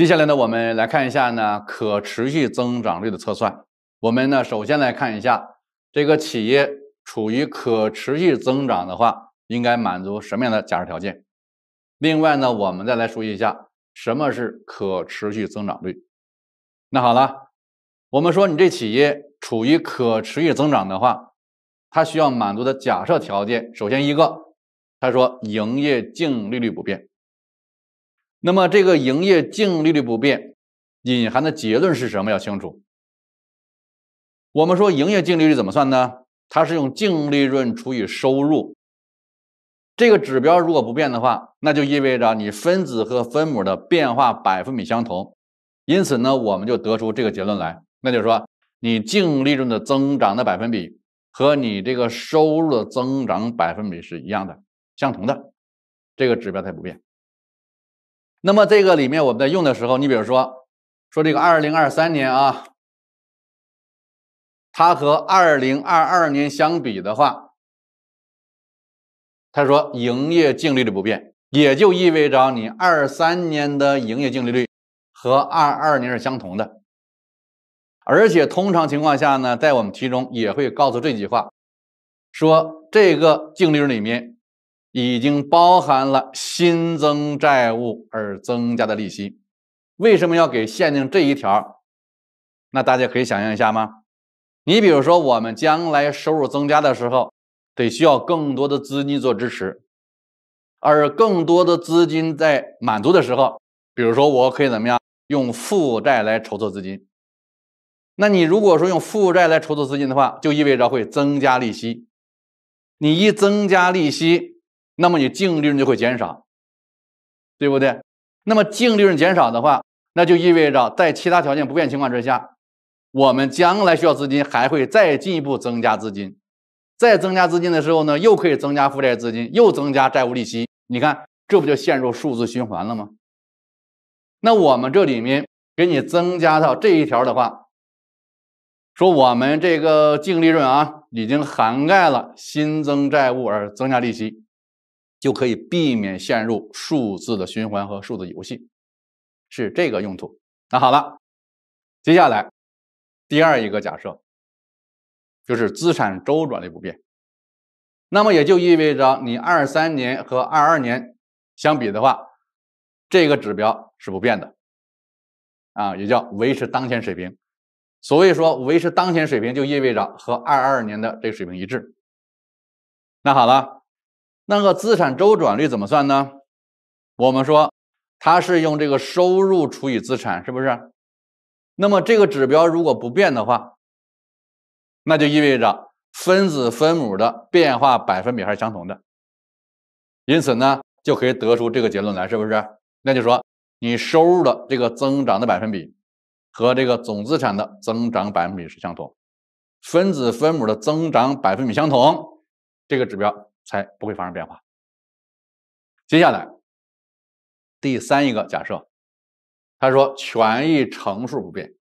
接下来呢，我们来看一下呢可持续增长率的测算。我们呢首先来看一下这个企业处于可持续增长的话，应该满足什么样的假设条件？另外呢，我们再来熟悉一下什么是可持续增长率。那好了，我们说你这企业处于可持续增长的话，它需要满足的假设条件，首先一个，它说营业净利率不变。那么这个营业净利率不变，隐含的结论是什么？要清楚。我们说营业净利率怎么算呢？它是用净利润除以收入。这个指标如果不变的话，那就意味着你分子和分母的变化百分比相同。因此呢，我们就得出这个结论来，那就是说，你净利润的增长的百分比和你这个收入的增长百分比是一样的、相同的，这个指标才不变。那么这个里面我们在用的时候，你比如说，说这个二零二三年啊，它和二零二二年相比的话，他说营业净利率不变，也就意味着你二三年的营业净利率和二二年是相同的，而且通常情况下呢，在我们题中也会告诉这句话，说这个净利润里面。已经包含了新增债务而增加的利息，为什么要给限定这一条？那大家可以想象一下吗？你比如说，我们将来收入增加的时候，得需要更多的资金做支持，而更多的资金在满足的时候，比如说我可以怎么样用负债来筹措资金？那你如果说用负债来筹措资金的话，就意味着会增加利息，你一增加利息。那么你净利润就会减少，对不对？那么净利润减少的话，那就意味着在其他条件不变情况之下，我们将来需要资金还会再进一步增加资金，再增加资金的时候呢，又可以增加负债资金，又增加债务利息。你看，这不就陷入数字循环了吗？那我们这里面给你增加到这一条的话，说我们这个净利润啊，已经涵盖了新增债务而增加利息。就可以避免陷入数字的循环和数字游戏，是这个用途。那好了，接下来第二一个假设就是资产周转率不变，那么也就意味着你二三年和二二年相比的话，这个指标是不变的，啊，也叫维持当前水平。所谓说维持当前水平，就意味着和二二年的这个水平一致。那好了。那个资产周转率怎么算呢？我们说，它是用这个收入除以资产，是不是？那么这个指标如果不变的话，那就意味着分子分母的变化百分比还是相同的。因此呢，就可以得出这个结论来，是不是？那就说，你收入的这个增长的百分比和这个总资产的增长百分比是相同，分子分母的增长百分比相同，这个指标。才不会发生变化。接下来，第三一个假设，他说权益乘数不变，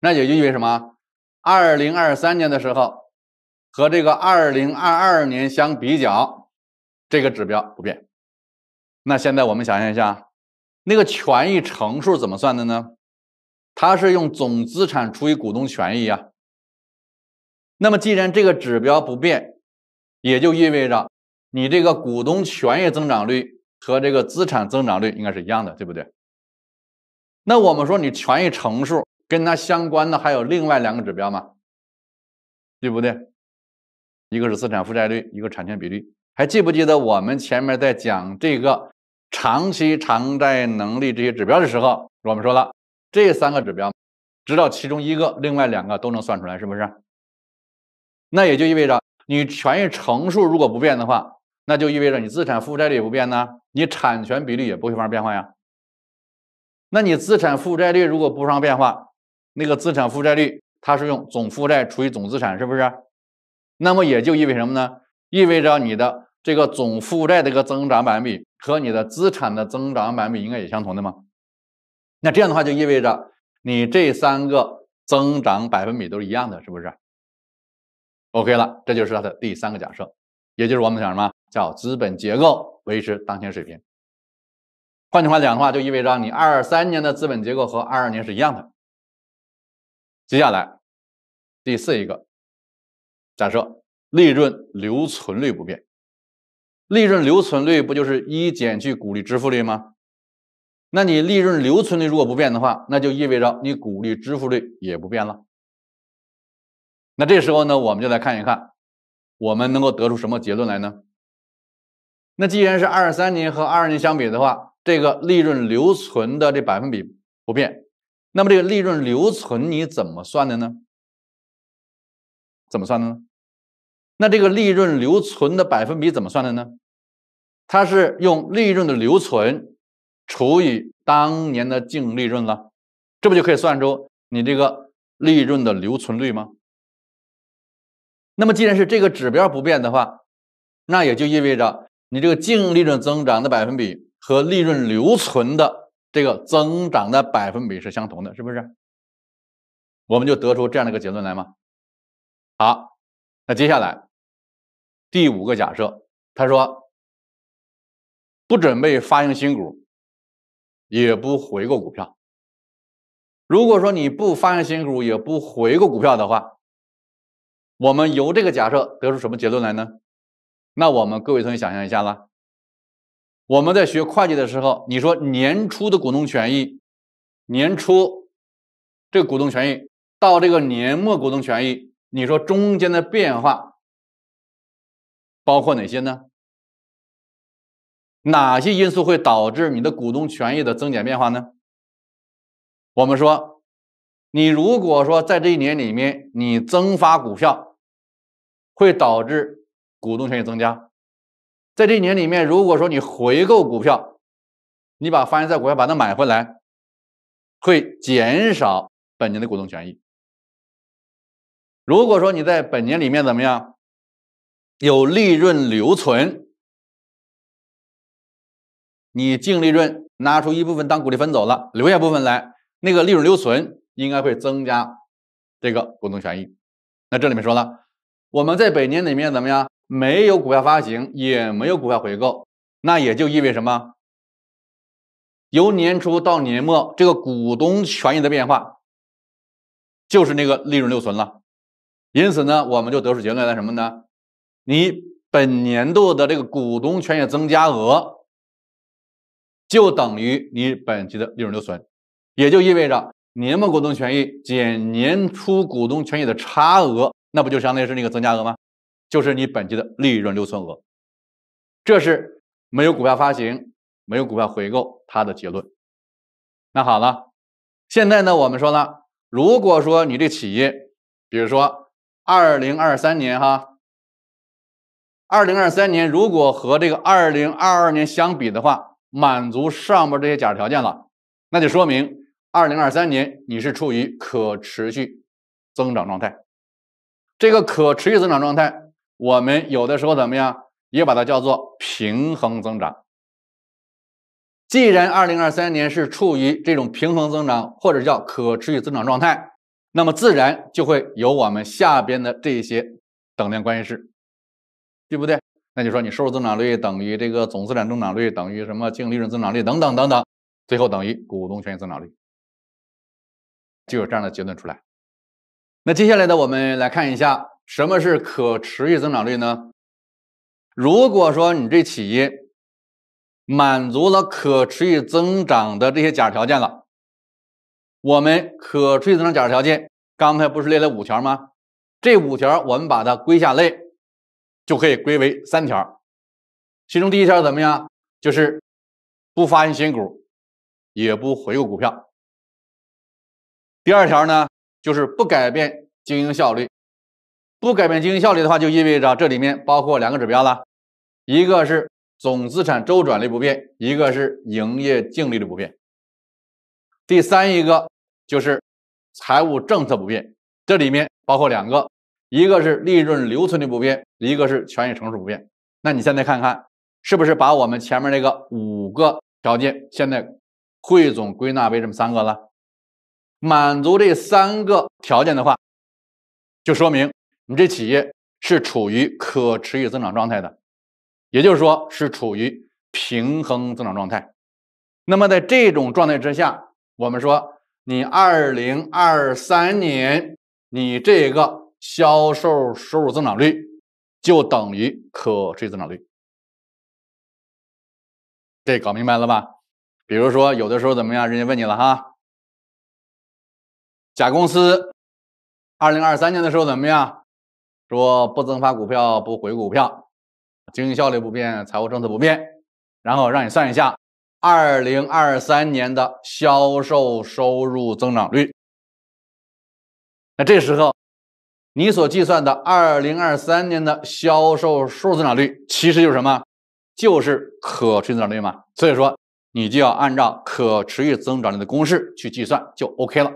那也就意味什么？二零二三年的时候，和这个二零二二年相比较，这个指标不变。那现在我们想象一下，那个权益乘数怎么算的呢？它是用总资产除以股东权益啊。那么既然这个指标不变，也就意味着，你这个股东权益增长率和这个资产增长率应该是一样的，对不对？那我们说你权益乘数跟它相关的还有另外两个指标嘛，对不对？一个是资产负债率，一个产权比率。还记不记得我们前面在讲这个长期偿债能力这些指标的时候，我们说了这三个指标，知道其中一个，另外两个都能算出来，是不是？那也就意味着。你权益乘数如果不变的话，那就意味着你资产负债率不变呢，你产权比率也不会发生变化呀。那你资产负债率如果不发生变化，那个资产负债率它是用总负债除以总资产，是不是？那么也就意味什么呢？意味，着你的这个总负债的一个增长百分比和你的资产的增长百分比应该也相同的吗？那这样的话就意味着你这三个增长百分比都是一样的，是不是？OK 了，这就是它的第三个假设，也就是我们讲什么叫资本结构维持当前水平。换句话讲的话，就意味着你二三年的资本结构和二二年是一样的。接下来，第四一个假设，利润留存率不变。利润留存率不就是一减去股利支付率吗？那你利润留存率如果不变的话，那就意味着你股利支付率也不变了。那这时候呢，我们就来看一看，我们能够得出什么结论来呢？那既然是二三年和二二年相比的话，这个利润留存的这百分比不变，那么这个利润留存你怎么算的呢？怎么算的呢？那这个利润留存的百分比怎么算的呢？它是用利润的留存除以当年的净利润了，这不就可以算出你这个利润的留存率吗？那么，既然是这个指标不变的话，那也就意味着你这个净利润增长的百分比和利润留存的这个增长的百分比是相同的，是不是？我们就得出这样的一个结论来嘛。好，那接下来第五个假设，他说不准备发行新股，也不回购股票。如果说你不发行新股，也不回购股票的话。我们由这个假设得出什么结论来呢？那我们各位同学想象一下了。我们在学会计的时候，你说年初的股东权益，年初这股东权益到这个年末股东权益，你说中间的变化包括哪些呢？哪些因素会导致你的股东权益的增减变化呢？我们说，你如果说在这一年里面你增发股票。会导致股东权益增加。在这一年里面，如果说你回购股票，你把发行在股票把它买回来，会减少本年的股东权益。如果说你在本年里面怎么样有利润留存，你净利润拿出一部分当股利分走了，留下部分来，那个利润留存应该会增加这个股东权益。那这里面说了。我们在本年里面怎么样？没有股票发行，也没有股票回购，那也就意味什么？由年初到年末，这个股东权益的变化就是那个利润留存了。因此呢，我们就得出结论了什么呢？你本年度的这个股东权益增加额就等于你本期的利润留存，也就意味着年末股东权益减年初股东权益的差额。那不就相当于是那个增加额吗？就是你本期的利润留存额。这是没有股票发行、没有股票回购它的结论。那好了，现在呢，我们说了，如果说你这企业，比如说二零二三年哈，二零二三年如果和这个二零二二年相比的话，满足上面这些假条件了，那就说明二零二三年你是处于可持续增长状态。这个可持续增长状态，我们有的时候怎么样，也把它叫做平衡增长。既然二零二三年是处于这种平衡增长，或者叫可持续增长状态，那么自然就会有我们下边的这些等量关系式，对不对？那就说你收入增长率等于这个总资产增长率等于什么净利润增长率等等等等，最后等于股东权益增长率，就有这样的结论出来。那接下来呢？我们来看一下什么是可持续增长率呢？如果说你这企业满足了可持续增长的这些假设条件了，我们可持续增长假设条件刚才不是列了五条吗？这五条我们把它归下类，就可以归为三条。其中第一条怎么样？就是不发行新股，也不回购股票。第二条呢？就是不改变经营效率，不改变经营效率的话，就意味着这里面包括两个指标了，一个是总资产周转率不变，一个是营业净利率不变。第三一个就是财务政策不变，这里面包括两个，一个是利润留存率不变，一个是权益乘数不变。那你现在看看是不是把我们前面那个五个条件现在汇总归纳为这么三个了？满足这三个条件的话，就说明你这企业是处于可持续增长状态的，也就是说是处于平衡增长状态。那么在这种状态之下，我们说你二零二三年你这个销售收入增长率就等于可持续增长率。这搞明白了吧？比如说有的时候怎么样，人家问你了哈。甲公司，二零二三年的时候怎么样？说不增发股票，不回股票，经营效率不变，财务政策不变，然后让你算一下二零二三年的销售收入增长率。那这时候，你所计算的二零二三年的销售收入增长率其实就是什么？就是可持续增长率嘛。所以说，你就要按照可持续增长率的公式去计算，就 OK 了。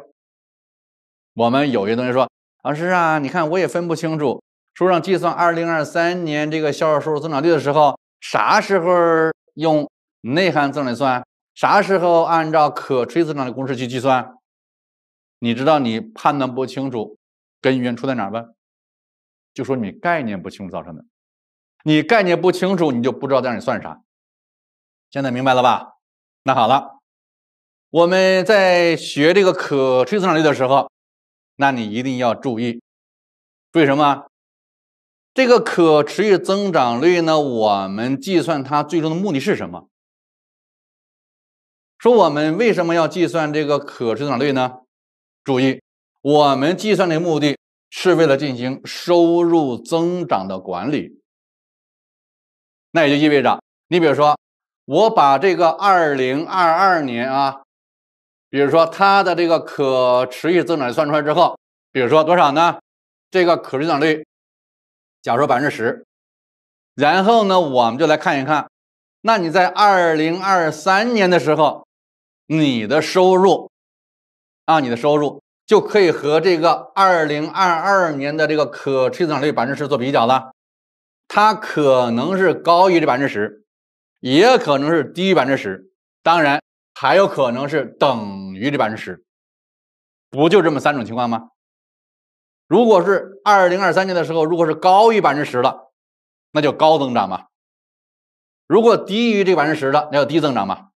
我们有些同学说：“老师啊，你看我也分不清楚，书上计算二零二三年这个销售收入增长率的时候，啥时候用内涵增长率，算，啥时候按照可吹增长的公式去计算？你知道你判断不清楚根源出在哪儿吧？就说你概念不清楚造成的。你概念不清楚，你就不知道在那里算啥。现在明白了吧？那好了，我们在学这个可吹增长率的时候。”那你一定要注意，注意什么？这个可持续增长率呢？我们计算它最终的目的是什么？说我们为什么要计算这个可持续增长率呢？注意，我们计算的目的是为了进行收入增长的管理。那也就意味着，你比如说，我把这个二零二二年啊。比如说它的这个可持续增长率算出来之后，比如说多少呢？这个可持续增长率，假如百分之十，然后呢，我们就来看一看，那你在2023年的时候，你的收入啊，你的收入就可以和这个2022年的这个可持续增长率百分之十做比较了。它可能是高于这百分之十，也可能是低于百分之十，当然。还有可能是等于这百分之十，不就这么三种情况吗？如果是二零二三年的时候，如果是高于百分之十了，那就高增长嘛；如果低于这百分之十了，那就低增长嘛；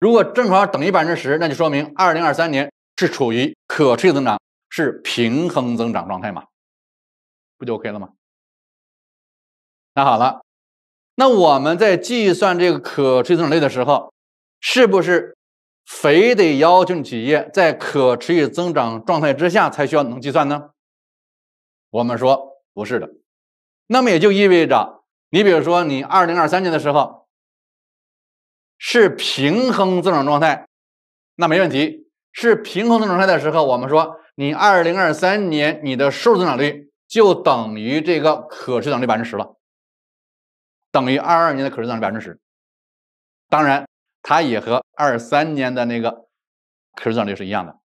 如果正好等于百分之十，那就说明二零二三年是处于可持续增长，是平衡增长状态嘛，不就 OK 了吗？那好了，那我们在计算这个可持续增长率的时候。是不是非得要求企业在可持续增长状态之下才需要能计算呢？我们说不是的。那么也就意味着，你比如说，你二零二三年的时候是平衡增长状态，那没问题。是平衡增长状态的时候，我们说你二零二三年你的收入增长率就等于这个可持续率百分之十了，等于二二年的可持续率百分之十。当然。它也和二三年的那个可增长率是一样的，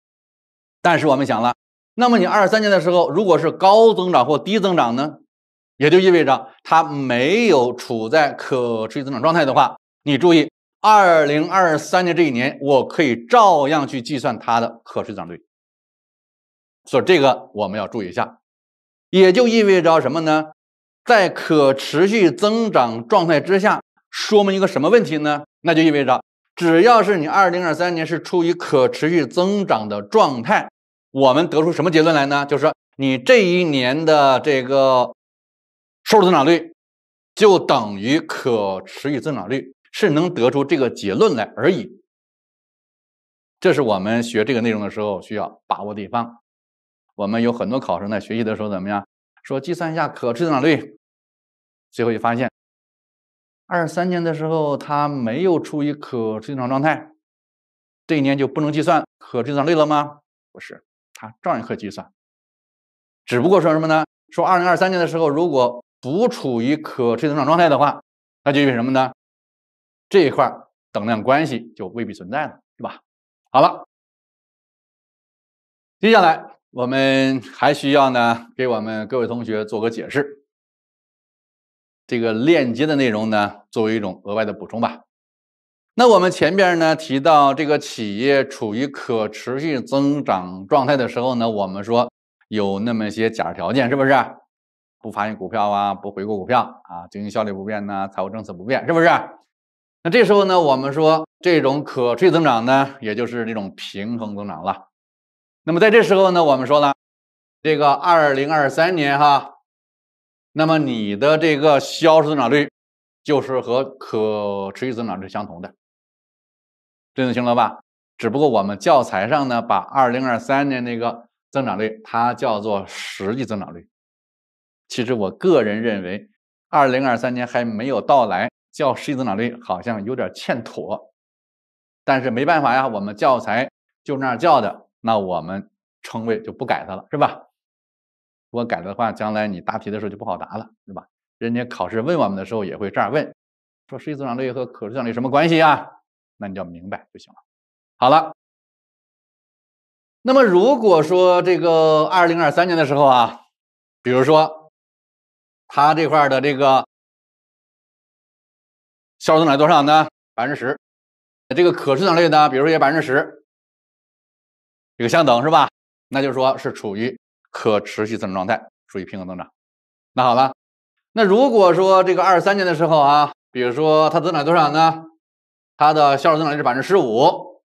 但是我们想了，那么你二三年的时候如果是高增长或低增长呢，也就意味着它没有处在可持续增长状态的话，你注意，二零二三年这一年我可以照样去计算它的可持续增长率，所以这个我们要注意一下，也就意味着什么呢？在可持续增长状态之下。说明一个什么问题呢？那就意味着，只要是你二零二三年是处于可持续增长的状态，我们得出什么结论来呢？就是说，你这一年的这个收入增长率就等于可持续增长率，是能得出这个结论来而已。这是我们学这个内容的时候需要把握的地方。我们有很多考生在学习的时候怎么样？说计算一下可持续增长率，最后就发现。二三年的时候，它没有处于可增长状态，这一年就不能计算可增长率了吗？不是，它照样可计算。只不过说什么呢？说二零二三年的时候，如果不处于可增长状态的话，那就意味着什么呢？这一块等量关系就未必存在了，是吧？好了，接下来我们还需要呢，给我们各位同学做个解释。这个链接的内容呢，作为一种额外的补充吧。那我们前边呢提到，这个企业处于可持续增长状态的时候呢，我们说有那么些假条件，是不是？不发行股票啊，不回购股票啊，经营效率不变呐，财务政策不变，是不是？那这时候呢，我们说这种可持续增长呢，也就是这种平衡增长了。那么在这时候呢，我们说了，这个二零二三年哈。那么你的这个销售增长率，就是和可持续增长率是相同的，这就行了吧？只不过我们教材上呢，把二零二三年那个增长率它叫做实际增长率。其实我个人认为，二零二三年还没有到来，叫实际增长率好像有点欠妥。但是没办法呀，我们教材就那样叫的，那我们称谓就不改它了，是吧？如果改了的话，将来你答题的时候就不好答了，对吧？人家考试问我们的时候也会这样问，说实际增长率和可增长率什么关系啊？那你就明白就行了。好了，那么如果说这个二零二三年的时候啊，比如说它这块的这个销售增长多少呢？百分之十，这个可增长率呢，比如说也百分之十，这个相等是吧？那就说是处于。可持续增长状态属于平衡增长。那好了，那如果说这个二三年的时候啊，比如说它增长多少呢？它的销售增长率是百分之十五，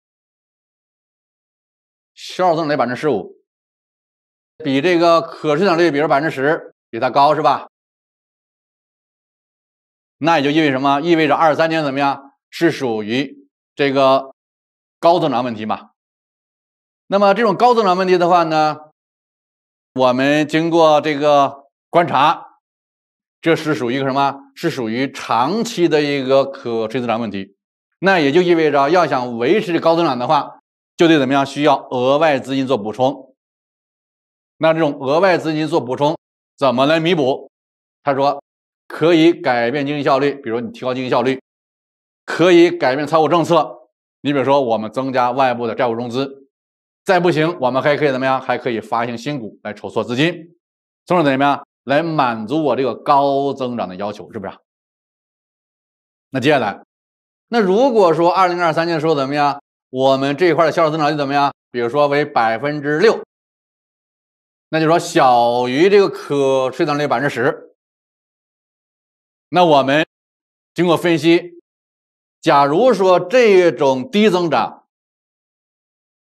销售增长率百分之十五，比这个可增长率，比如百分之十，比它高是吧？那也就意味什么？意味着二三年怎么样？是属于这个高增长问题嘛？那么这种高增长问题的话呢？我们经过这个观察，这是属于一个什么？是属于长期的一个可追增长问题。那也就意味着，要想维持高增长的话，就得怎么样？需要额外资金做补充。那这种额外资金做补充，怎么来弥补？他说，可以改变经营效率，比如你提高经营效率；可以改变财务政策，你比如说我们增加外部的债务融资。再不行，我们还可以怎么样？还可以发行新股来筹措资金，从而怎么样来满足我这个高增长的要求，是不是？那接下来，那如果说二零二三年的时候怎么样，我们这一块的销售增长就怎么样？比如说为百分之六，那就说小于这个可税增长率百分之十，那我们经过分析，假如说这种低增长。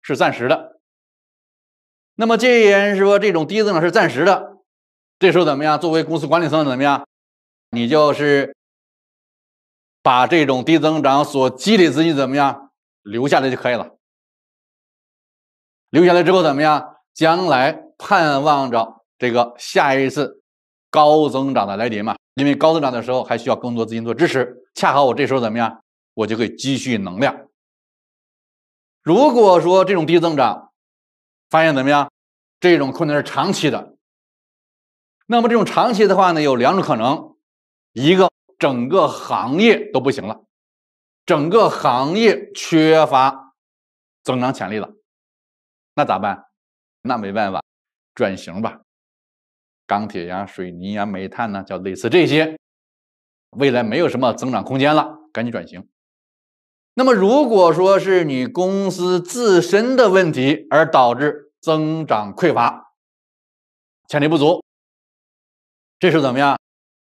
是暂时的，那么这些人说这种低增长是暂时的，这时候怎么样？作为公司管理层怎么样？你就是把这种低增长所积累资金怎么样留下来就可以了。留下来之后怎么样？将来盼望着这个下一次高增长的来临嘛？因为高增长的时候还需要更多资金做支持，恰好我这时候怎么样？我就可以积蓄能量。如果说这种低增长，发现怎么样？这种困难是长期的。那么这种长期的话呢，有两种可能：一个整个行业都不行了，整个行业缺乏增长潜力了，那咋办？那没办法，转型吧。钢铁呀、水泥呀、煤炭呢，叫类似这些，未来没有什么增长空间了，赶紧转型。那么，如果说是你公司自身的问题而导致增长匮乏、潜力不足，这是怎么样？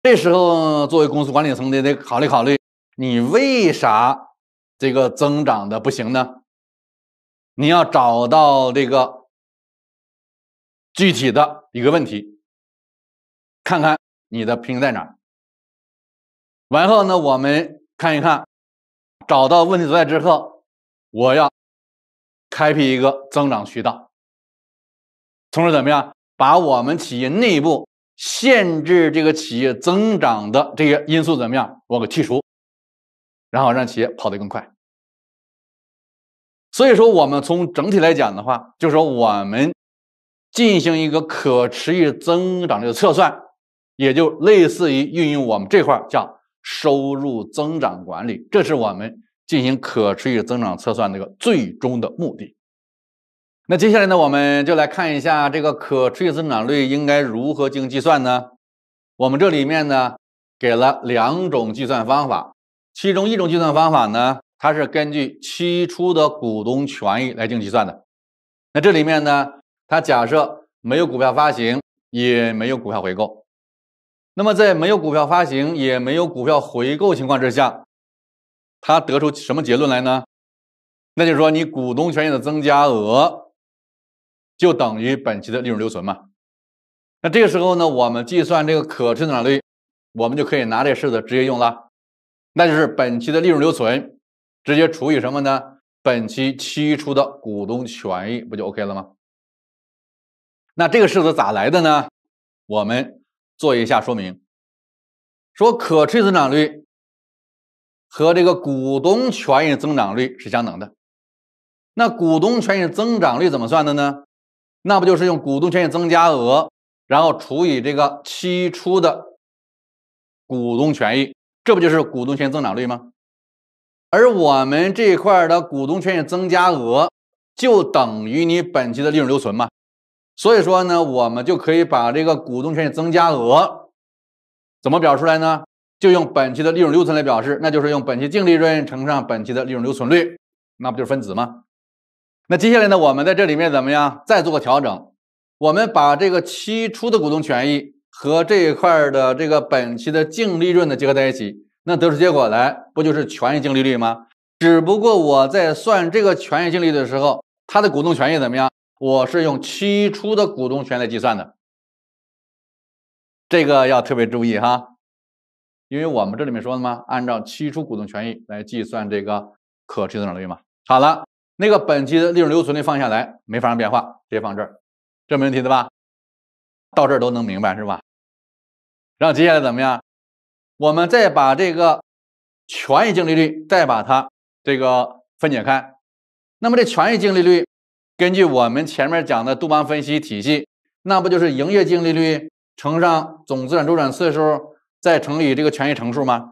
这时候作为公司管理层的，得考虑考虑，你为啥这个增长的不行呢？你要找到这个具体的一个问题，看看你的瓶颈在哪儿。后呢，我们看一看。找到问题所在之后，我要开辟一个增长渠道，同时怎么样把我们企业内部限制这个企业增长的这些因素怎么样我给剔除，然后让企业跑得更快。所以说，我们从整体来讲的话，就说我们进行一个可持续增长的测算，也就类似于运用我们这块叫。收入增长管理，这是我们进行可持续增长测算的一个最终的目的。那接下来呢，我们就来看一下这个可持续增长率应该如何进行计算呢？我们这里面呢给了两种计算方法，其中一种计算方法呢，它是根据期初的股东权益来进行计算的。那这里面呢，它假设没有股票发行，也没有股票回购。那么，在没有股票发行也没有股票回购情况之下，他得出什么结论来呢？那就是说，你股东权益的增加额就等于本期的利润留存嘛。那这个时候呢，我们计算这个可持续增长率，我们就可以拿这式子直接用了。那就是本期的利润留存直接除以什么呢？本期期初的股东权益不就 OK 了吗？那这个式子咋来的呢？我们。做一下说明，说可续增长率和这个股东权益增长率是相等的。那股东权益增长率怎么算的呢？那不就是用股东权益增加额，然后除以这个期初的股东权益，这不就是股东权益增长率吗？而我们这块的股东权益增加额，就等于你本期的利润留存吗？所以说呢，我们就可以把这个股东权益增加额怎么表出来呢？就用本期的利润留存来表示，那就是用本期净利润乘上本期的利润留存率，那不就是分子吗？那接下来呢，我们在这里面怎么样再做个调整？我们把这个期初的股东权益和这一块的这个本期的净利润呢结合在一起，那得出结果来不就是权益净利率吗？只不过我在算这个权益净利率的时候，它的股东权益怎么样？我是用期初的股东权来计算的，这个要特别注意哈，因为我们这里面说的嘛，按照期初股东权益来计算这个可持续增长率嘛。好了，那个本期的利润留存率放下来没发生变化，直接放这儿，这没问题的吧？到这儿都能明白是吧？然后接下来怎么样？我们再把这个权益净利率再把它这个分解开，那么这权益净利率。根据我们前面讲的杜邦分析体系，那不就是营业净利率乘上总资产周转次数，再乘以这个权益乘数吗？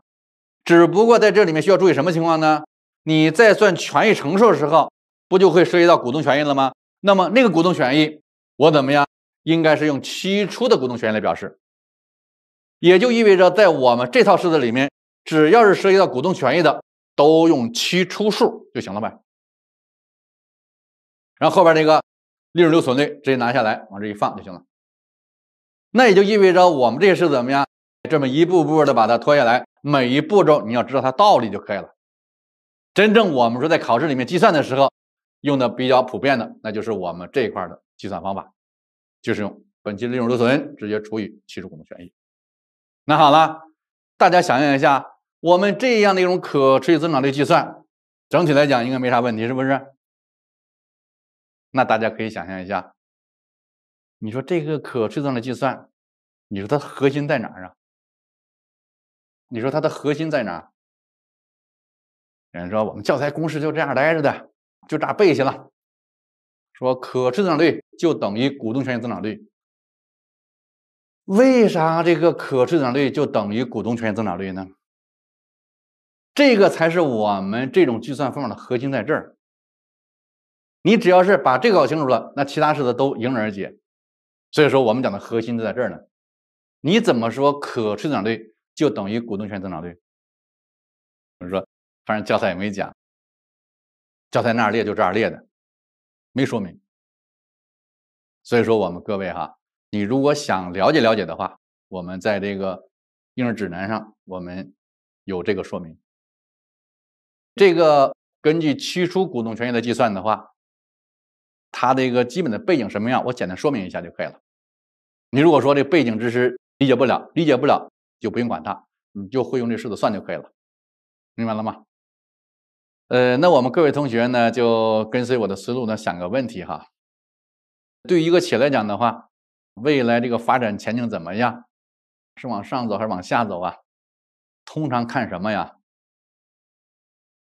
只不过在这里面需要注意什么情况呢？你在算权益乘数的时候，不就会涉及到股东权益了吗？那么那个股东权益我怎么样？应该是用期初的股东权益来表示。也就意味着在我们这套式子里面，只要是涉及到股东权益的，都用期初数就行了呗。然后后边那个利润留存率直接拿下来往这一放就行了，那也就意味着我们这是怎么样？这么一步步的把它拖下来，每一步骤你要知道它道理就可以了。真正我们说在考试里面计算的时候，用的比较普遍的，那就是我们这一块的计算方法，就是用本期利润留存直接除以期中股东权益。那好了，大家想象一下，我们这样的一种可持续增长率计算，整体来讲应该没啥问题，是不是？那大家可以想象一下，你说这个可追增的计算，你说它核心在哪儿啊？你说它的核心在哪儿？有人说我们教材公式就这样呆着的，就样背去了？说可追增率就等于股东权益增长率。为啥这个可追增率就等于股东权益增长率呢？这个才是我们这种计算方法的核心在这儿。你只要是把这个搞清楚了，那其他事的都迎刃而解。所以说，我们讲的核心就在这儿呢。你怎么说可增长率就等于股东权增长率。我们说，反正教材也没讲，教材那样列就这样列的，没说明。所以说，我们各位哈，你如果想了解了解的话，我们在这个应试指南上我们有这个说明。这个根据期初股东权益的计算的话。它的一个基本的背景什么样？我简单说明一下就可以了。你如果说这背景知识理解不了，理解不了就不用管它，你就会用这式子算就可以了，明白了吗？呃，那我们各位同学呢，就跟随我的思路呢，想个问题哈。对于一个企业来讲的话，未来这个发展前景怎么样？是往上走还是往下走啊？通常看什么呀？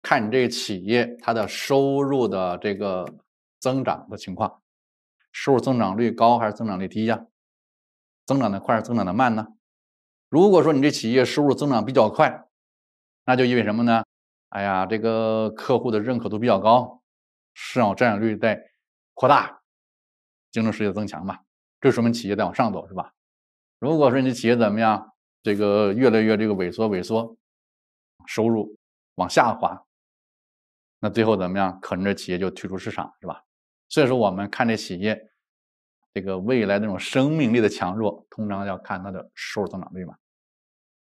看你这企业它的收入的这个。增长的情况，收入增长率高还是增长率低呀？增长的快还是增长的慢呢？如果说你这企业收入增长比较快，那就意味什么呢？哎呀，这个客户的认可度比较高，市场占有率在扩大，竞争实力增强嘛。这说明企业在往上走，是吧？如果说你企业怎么样，这个越来越这个萎缩萎缩，收入往下滑，那最后怎么样？可能这企业就退出市场，是吧？所以说，我们看这企业，这个未来那种生命力的强弱，通常要看它的收入增长率嘛。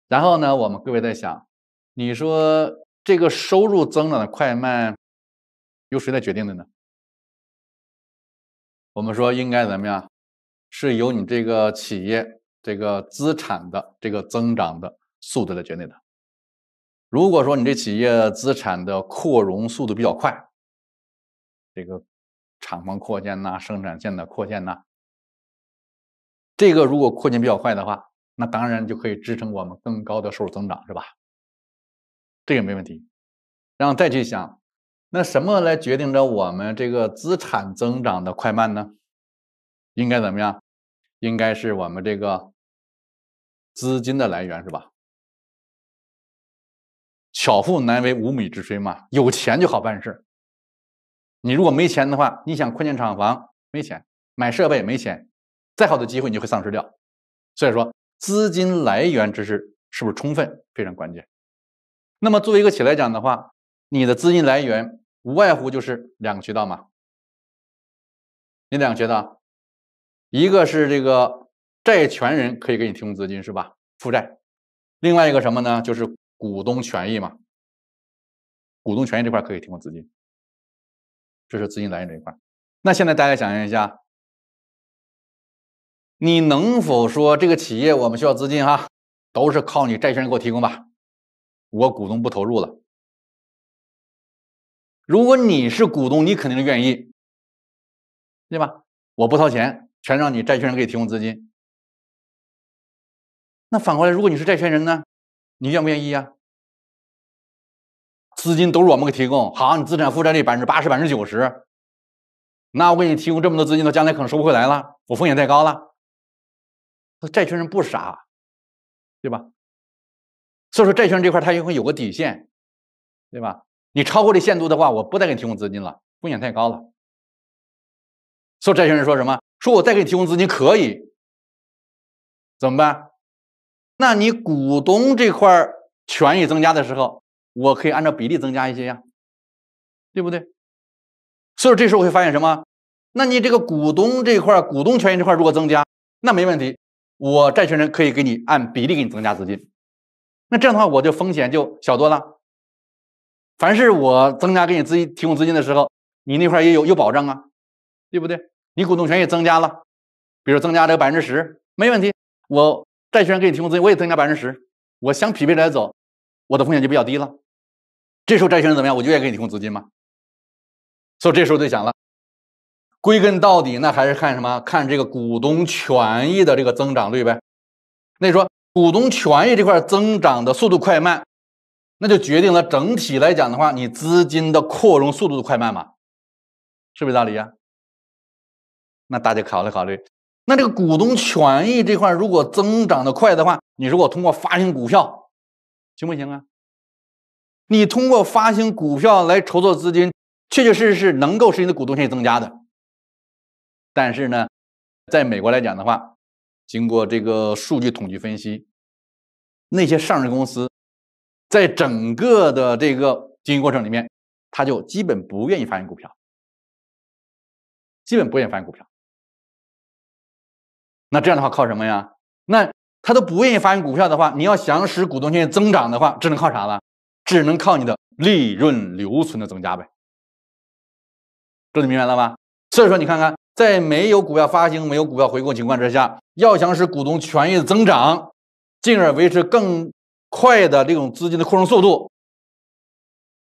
然后呢，我们各位在想，你说这个收入增长的快慢，由谁来决定的呢？我们说应该怎么样？是由你这个企业这个资产的这个增长的速度来决定的。如果说你这企业资产的扩容速度比较快，这个。厂房扩建呐，生产线的扩建呐，这个如果扩建比较快的话，那当然就可以支撑我们更高的收入增长，是吧？这个没问题。然后再去想，那什么来决定着我们这个资产增长的快慢呢？应该怎么样？应该是我们这个资金的来源，是吧？巧妇难为无米之炊嘛，有钱就好办事儿。你如果没钱的话，你想扩建厂房没钱，买设备没钱，再好的机会你就会丧失掉。所以说，资金来源知识是不是充分非常关键？那么作为一个企业来讲的话，你的资金来源无外乎就是两个渠道嘛。你两个渠道，一个是这个债权人可以给你提供资金是吧？负债，另外一个什么呢？就是股东权益嘛。股东权益这块可以提供资金。这是资金来源这一块那现在大家想象一下，你能否说这个企业我们需要资金哈，都是靠你债权人给我提供吧？我股东不投入了。如果你是股东，你肯定是愿意，对吧？我不掏钱，全让你债权人给你提供资金。那反过来，如果你是债权人呢，你愿不愿意呀？资金都是我们给提供，好，你资产负债率百分之八十、百分之九十，那我给你提供这么多资金，到将来可能收不回来了，我风险太高了。那债权人不傻，对吧？所以说，债权人这块他也会有个底线，对吧？你超过这限度的话，我不再给你提供资金了，风险太高了。所以，债权人说什么？说我再给你提供资金可以，怎么办？那你股东这块权益增加的时候。我可以按照比例增加一些呀，对不对？所以这时候我会发现什么？那你这个股东这块、股东权益这块如果增加，那没问题，我债权人可以给你按比例给你增加资金。那这样的话，我就风险就小多了。凡是我增加给你资金、提供资金的时候，你那块也有有保障啊，对不对？你股东权益增加了，比如增加这个百分之十，没问题，我债权人给你提供资金，我也增加百分之十，我相匹配着来走，我的风险就比较低了。这时候债权人怎么样？我就愿意给你提供资金吗？所以这时候就想了，归根到底，那还是看什么？看这个股东权益的这个增长率呗。那你说股东权益这块增长的速度快慢，那就决定了整体来讲的话，你资金的扩容速度的快慢嘛，是不是道理呀？那大家考虑考虑，那这个股东权益这块如果增长的快的话，你如果通过发行股票，行不行啊？你通过发行股票来筹措资金，确确实实是能够使你的股东权益增加的。但是呢，在美国来讲的话，经过这个数据统计分析，那些上市公司，在整个的这个经营过程里面，他就基本不愿意发行股票，基本不愿意发行股票。那这样的话靠什么呀？那他都不愿意发行股票的话，你要想使股东权益增长的话，只能靠啥了？只能靠你的利润留存的增加呗，这你明白了吗？所以说你看看，在没有股票发行、没有股票回购情况之下，要想使股东权益的增长，进而维持更快的这种资金的扩容速度，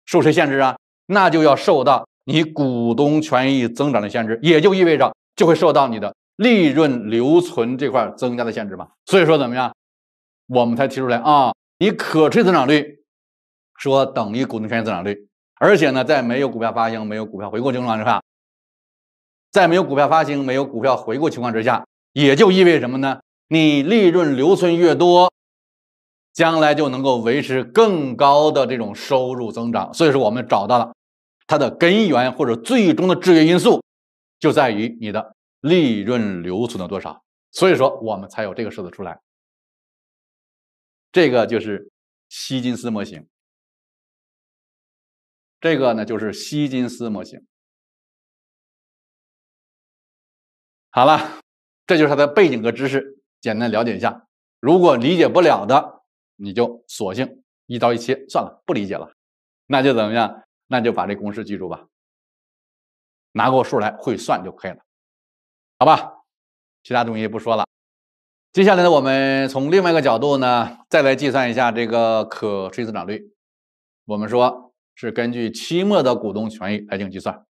受谁限制啊？那就要受到你股东权益增长的限制，也就意味着就会受到你的利润留存这块增加的限制嘛。所以说怎么样，我们才提出来啊？你可持续增长率。说等于股东权益增长率，而且呢，在没有股票发行、没有股票回购情况之下，在没有股票发行、没有股票回购情况之下，也就意味什么呢？你利润留存越多，将来就能够维持更高的这种收入增长。所以说，我们找到了它的根源或者最终的制约因素，就在于你的利润留存了多少。所以说，我们才有这个式子出来。这个就是希金斯模型。这个呢就是希金斯模型。好了，这就是它的背景和知识，简单了解一下。如果理解不了的，你就索性一刀一切算了，不理解了，那就怎么样？那就把这公式记住吧，拿过数来会算就可以了，好吧？其他东西不说了。接下来呢，我们从另外一个角度呢，再来计算一下这个可垂直增长率。我们说。是根据期末的股东权益来进行计算。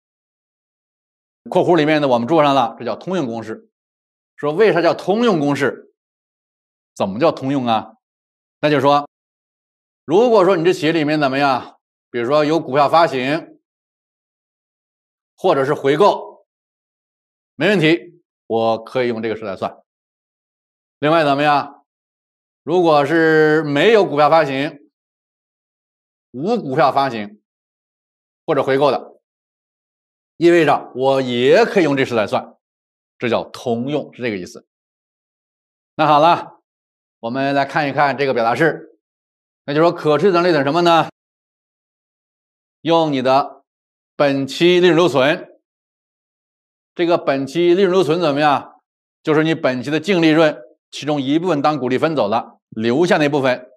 括弧里面的我们注上了，这叫通用公式。说为啥叫通用公式？怎么叫通用啊？那就说，如果说你这企业里面怎么样，比如说有股票发行，或者是回购，没问题，我可以用这个式来算。另外怎么样？如果是没有股票发行，无股票发行或者回购的，意味着我也可以用这式来算，这叫通用，是这个意思。那好了，我们来看一看这个表达式，那就说可税等利等什么呢？用你的本期利润留存，这个本期利润留存怎么样？就是你本期的净利润，其中一部分当股利分走了，留下那部分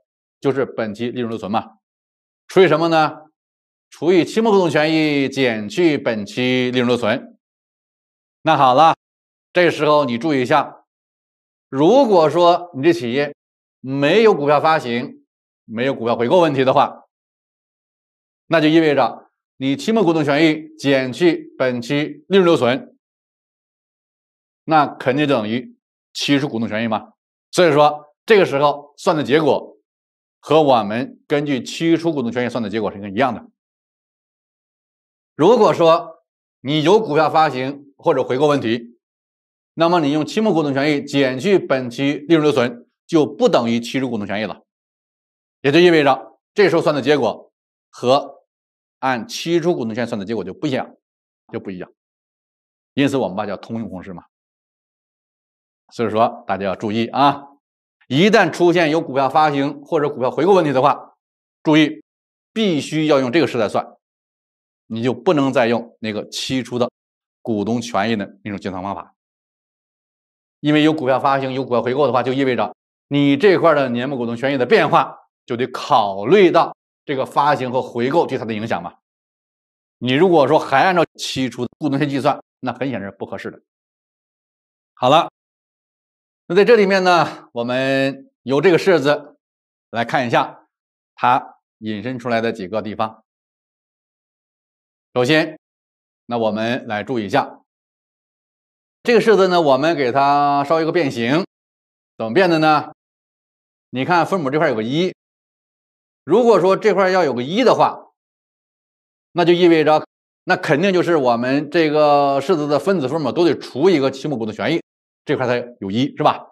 就是本期利润留存嘛。除以什么呢？除以期末股东权益减去本期利润留存。那好了，这时候你注意一下，如果说你的企业没有股票发行、没有股票回购问题的话，那就意味着你期末股东权益减去本期利润留存，那肯定等于期初股东权益嘛。所以说，这个时候算的结果。和我们根据期初股东权益算的结果是一样的。如果说你有股票发行或者回购问题，那么你用期末股东权益减去本期利润留存，就不等于期初股东权益了，也就意味着这时候算的结果和按期初股东权算的结果就不一样，就不一样。因此我们把它叫通用公式嘛。所以说大家要注意啊。一旦出现有股票发行或者股票回购问题的话，注意，必须要用这个时代算，你就不能再用那个期初的股东权益的那种计算方法，因为有股票发行、有股票回购的话，就意味着你这块的年末股东权益的变化就得考虑到这个发行和回购对它的影响嘛。你如果说还按照期初的股东权益计算，那很显然不合适的。好了。那在这里面呢，我们由这个式子，来看一下它引申出来的几个地方。首先，那我们来注意一下这个式子呢，我们给它稍一个变形，怎么变的呢？你看分母这块有个一，如果说这块要有个一的话，那就意味着那肯定就是我们这个式子的分子分母都得除一个期末股的权益。这块才有一是吧？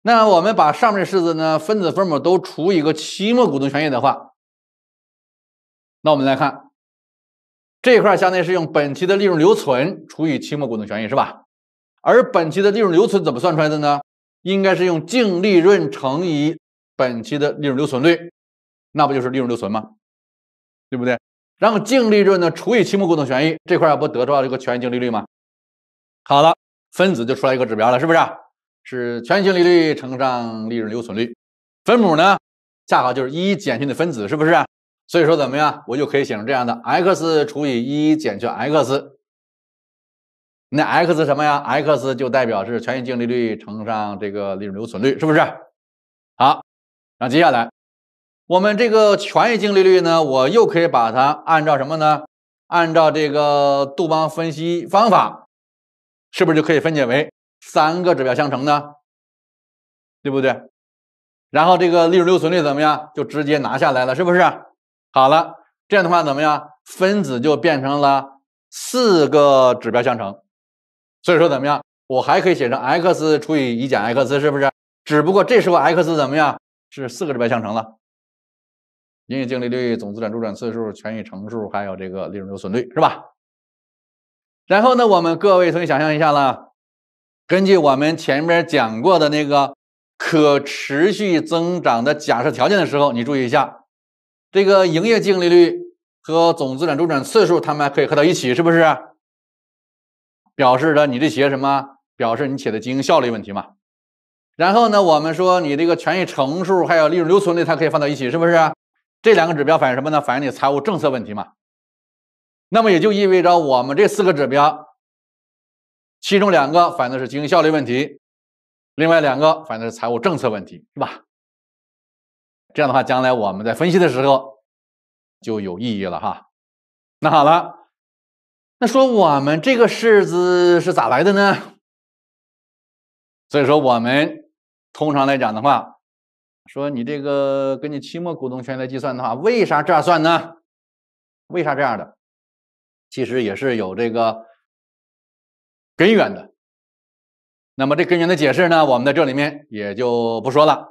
那我们把上面的式子呢，分子分母都除一个期末股东权益的话，那我们来看这块相当于是用本期的利润留存除以期末股东权益是吧？而本期的利润留存怎么算出来的呢？应该是用净利润乘以本期的利润留存率，那不就是利润留存吗？对不对？然后净利润呢除以期末股东权益，这块不得到一个权益净利率吗？好了。分子就出来一个指标了，是不是？是权益净利率乘上利润留存率，分母呢，恰好就是一减去的分子，是不是？所以说怎么样，我就可以写成这样的 x 除以一减去 x，那 x 什么呀？x 就代表是权益净利率乘上这个利润留存率，是不是？好，那接下来我们这个权益净利率呢，我又可以把它按照什么呢？按照这个杜邦分析方法。是不是就可以分解为三个指标相乘呢？对不对？然后这个利润留存率怎么样？就直接拿下来了，是不是？好了，这样的话怎么样？分子就变成了四个指标相乘，所以说怎么样？我还可以写成 x 除以一减 x，是不是？只不过这时候 x 怎么样？是四个指标相乘了，营业净利率、总资产周转次数、权益乘数，还有这个利润留存率，是吧？然后呢，我们各位同学想象一下了，根据我们前面讲过的那个可持续增长的假设条件的时候，你注意一下，这个营业净利率和总资产周转次数，他们可以合到一起，是不是？表示着你这企业什么？表示你企业的经营效率问题嘛。然后呢，我们说你这个权益乘数还有利润留存率，它可以放到一起，是不是？这两个指标反映什么呢？反映你财务政策问题嘛。那么也就意味着我们这四个指标，其中两个反正是经营效率问题，另外两个反正是财务政策问题，是吧？这样的话，将来我们在分析的时候就有意义了哈。那好了，那说我们这个式子是咋来的呢？所以说我们通常来讲的话，说你这个根据期末股东权来计算的话，为啥这样算呢？为啥这样的？其实也是有这个根源的。那么这根源的解释呢，我们在这里面也就不说了。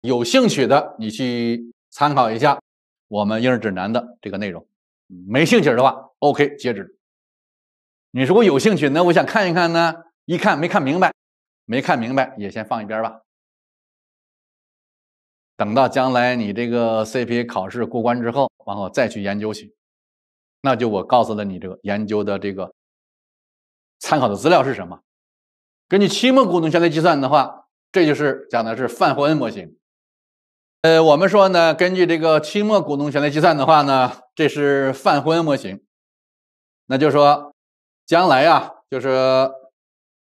有兴趣的你去参考一下我们婴儿指南的这个内容。没兴趣的话，OK，截止。你如果有兴趣，那我想看一看呢，一看没看明白，没看明白也先放一边吧。等到将来你这个 CPA 考试过关之后，然后再去研究去。那就我告诉了你这个研究的这个参考的资料是什么。根据期末股东权利计算的话，这就是讲的是范霍恩模型。呃，我们说呢，根据这个期末股东权利计算的话呢，这是范霍恩模型。那就说将来啊，就是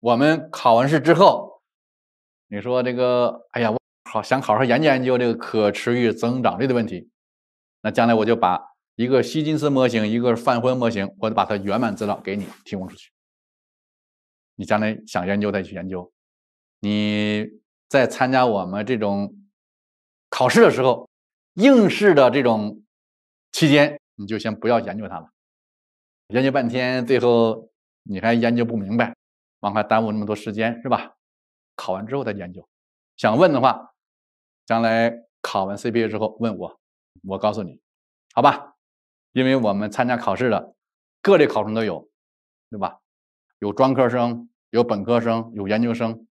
我们考完试之后，你说这个，哎呀，我好想好好研究研究这个可持续增长率的问题。那将来我就把。一个希金斯模型，一个是泛婚模型，我把它圆满资料给你提供出去。你将来想研究再去研究。你在参加我们这种考试的时候，应试的这种期间，你就先不要研究它了。研究半天，最后你还研究不明白，完还耽误那么多时间，是吧？考完之后再研究。想问的话，将来考完 CPA 之后问我，我告诉你，好吧？因为我们参加考试的各类考生都有，对吧？有专科生，有本科生，有研究生，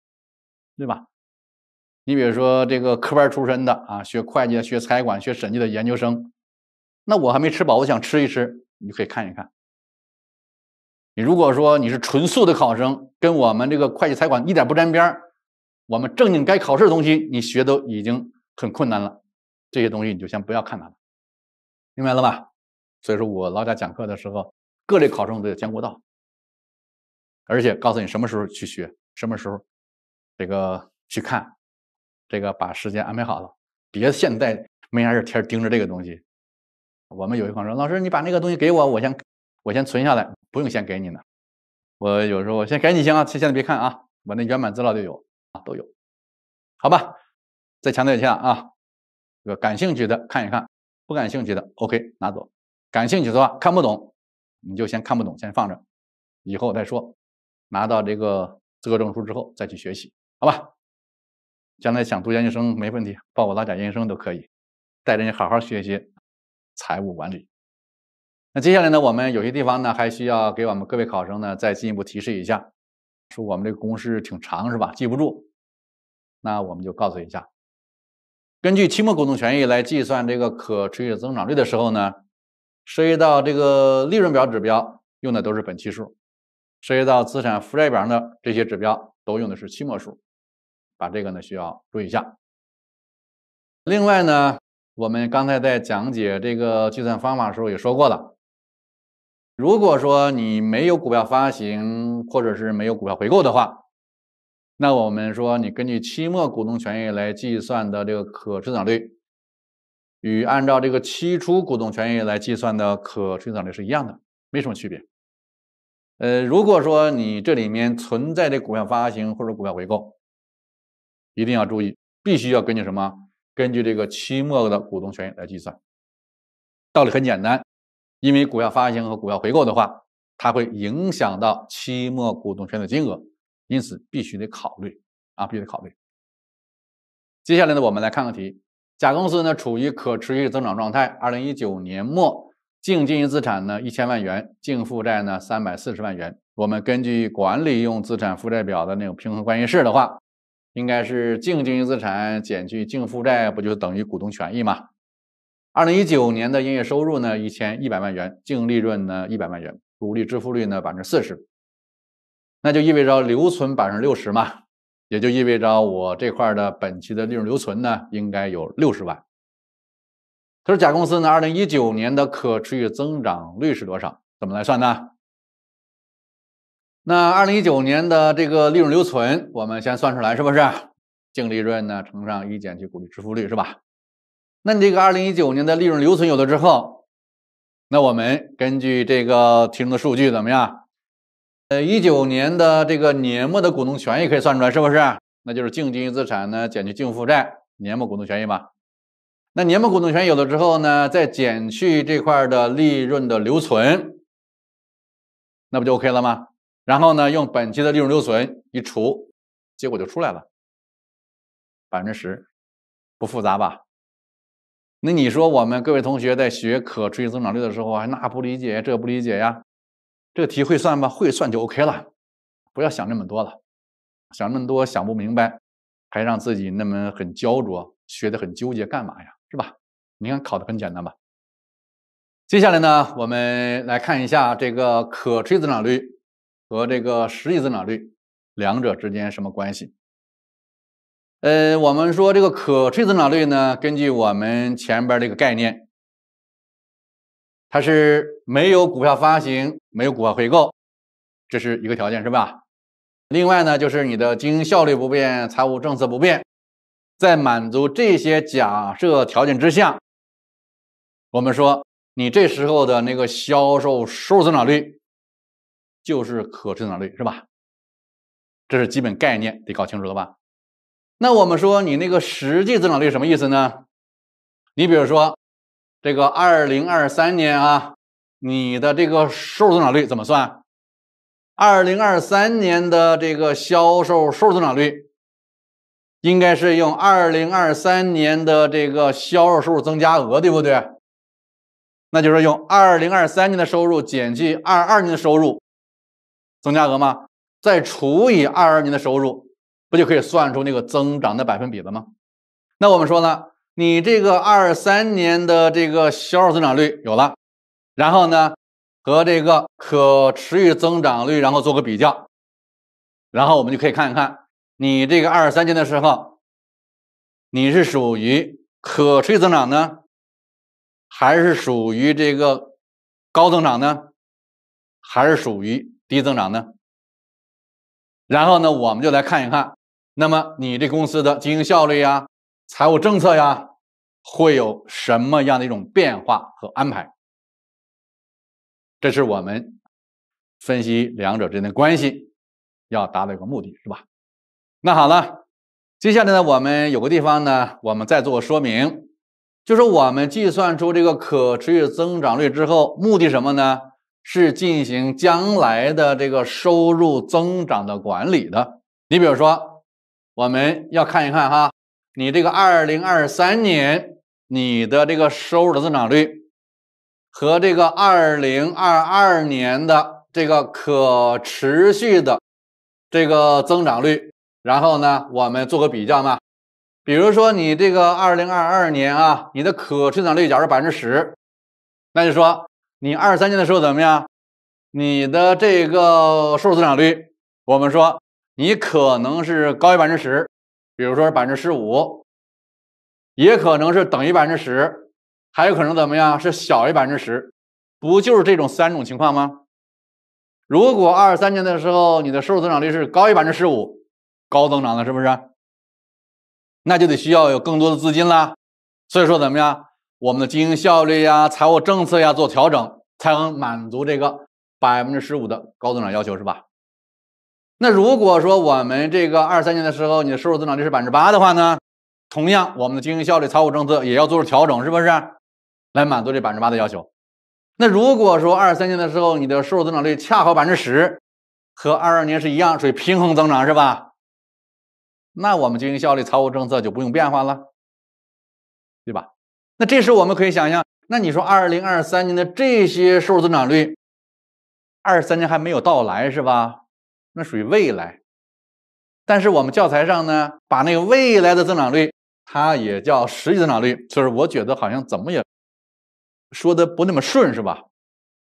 对吧？你比如说这个科班出身的啊，学会计、学财管、学审计的研究生，那我还没吃饱，我想吃一吃，你可以看一看。你如果说你是纯素的考生，跟我们这个会计财管一点不沾边我们正经该考试的东西你学都已经很困难了，这些东西你就先不要看它了，明白了吧？所以说我老家讲课的时候，各类考生都有兼顾到，而且告诉你什么时候去学，什么时候这个去看，这个把时间安排好了，别现在没啥事天天盯着这个东西。我们有一同说：“老师，你把那个东西给我，我先我先存下来，不用先给你呢。”我有时候我先给你行啊，现在别看啊，我那原版资料就有啊，都有，好吧？再强调一下啊，这个感兴趣的看一看，不感兴趣的 OK 拿走。感兴趣的话看不懂，你就先看不懂，先放着，以后再说。拿到这个资格证书之后再去学习，好吧？将来想读研究生没问题，报我老贾研究生都可以，带着你好好学习财务管理。那接下来呢，我们有些地方呢还需要给我们各位考生呢再进一步提示一下，说我们这个公式挺长是吧？记不住，那我们就告诉一下，根据期末股东权益来计算这个可持续增长率的时候呢。涉及到这个利润表指标，用的都是本期数；涉及到资产负债表的这些指标，都用的是期末数。把这个呢需要注意一下。另外呢，我们刚才在讲解这个计算方法的时候也说过了。如果说你没有股票发行或者是没有股票回购的话，那我们说你根据期末股东权益来计算的这个可持增长率。与按照这个期初股东权益来计算的可追长率是一样的，没什么区别。呃，如果说你这里面存在的股票发行或者股票回购，一定要注意，必须要根据什么？根据这个期末的股东权益来计算。道理很简单，因为股票发行和股票回购的话，它会影响到期末股东权的金额，因此必须得考虑啊，必须得考虑。接下来呢，我们来看个题。甲公司呢处于可持续增长状态，二零一九年末净经营资产呢一千万元，净负债呢三百四十万元。我们根据管理用资产负债表的那种平衡关系式的话，应该是净经营资产减去净负债，不就等于股东权益吗？二零一九年的营业收入呢一千一百万元，净利润呢一百万元，股利支付率呢百分之四十，那就意味着留存百分之六十嘛。也就意味着我这块的本期的利润留存呢，应该有六十万。他说，甲公司呢，二零一九年的可持续增长率是多少？怎么来算呢？那二零一九年的这个利润留存，我们先算出来，是不是？净利润呢，乘上一减去股利支付率，是吧？那你这个二零一九年的利润留存有了之后，那我们根据这个提供的数据，怎么样？呃，一九年的这个年末的股东权益可以算出来，是不是？那就是净资产呢减去净负债，年末股东权益吧。那年末股东权益有了之后呢，再减去这块的利润的留存，那不就 OK 了吗？然后呢，用本期的利润留存一除，结果就出来了，百分之十，不复杂吧？那你说我们各位同学在学可持续增长率的时候，还那不理解，这不理解呀？这个题会算吗？会算就 OK 了，不要想那么多了，想那么多想不明白，还让自己那么很焦灼，学得很纠结，干嘛呀？是吧？你看考的很简单吧？接下来呢，我们来看一下这个可续增长率和这个实际增长率两者之间什么关系？呃，我们说这个可续增长率呢，根据我们前边这个概念。它是没有股票发行，没有股票回购，这是一个条件，是吧？另外呢，就是你的经营效率不变，财务政策不变。在满足这些假设条件之下，我们说你这时候的那个销售收入增长率就是可持续增长率，是吧？这是基本概念，得搞清楚了吧？那我们说你那个实际增长率什么意思呢？你比如说。这个二零二三年啊，你的这个收入增长率怎么算？二零二三年的这个销售收入增长率，应该是用二零二三年的这个销售收入增加额，对不对？那就是用二零二三年的收入减去二二年的收入增加额吗？再除以二二年的收入，不就可以算出那个增长的百分比了吗？那我们说呢？你这个二三年的这个销售增长率有了，然后呢，和这个可持续增长率，然后做个比较，然后我们就可以看一看，你这个二三年的时候，你是属于可持续增长呢，还是属于这个高增长呢，还是属于低增长呢？然后呢，我们就来看一看，那么你这公司的经营效率呀，财务政策呀。会有什么样的一种变化和安排？这是我们分析两者之间的关系要达到一个目的，是吧？那好了，接下来呢，我们有个地方呢，我们再做说明，就是我们计算出这个可持续增长率之后，目的什么呢？是进行将来的这个收入增长的管理的。你比如说，我们要看一看哈。你这个二零二三年你的这个收入的增长率，和这个二零二二年的这个可持续的这个增长率，然后呢，我们做个比较嘛。比如说，你这个二零二二年啊，你的可增长率假如百分之十，那就说你二三年的收入怎么样？你的这个收入增长率，我们说你可能是高于百分之十。比如说是百分之十五，也可能是等于百分之十，还有可能怎么样是小于百分之十，不就是这种三种情况吗？如果二三年的时候你的收入增长率是高于百分之十五，高增长的，是不是？那就得需要有更多的资金啦，所以说怎么样，我们的经营效率呀、财务政策呀做调整，才能满足这个百分之十五的高增长要求，是吧？那如果说我们这个二三年的时候你的收入增长率是百分之八的话呢，同样我们的经营效率、财务政策也要做出调整，是不是？来满足这百分之八的要求。那如果说二三年的时候你的收入增长率恰好百分之十，和二二年是一样，属于平衡增长是吧？那我们经营效率、财务政策就不用变化了，对吧？那这时我们可以想象，那你说二零二三年的这些收入增长率，二三年还没有到来是吧？那属于未来，但是我们教材上呢，把那个未来的增长率，它也叫实际增长率，就是我觉得好像怎么也说的不那么顺，是吧？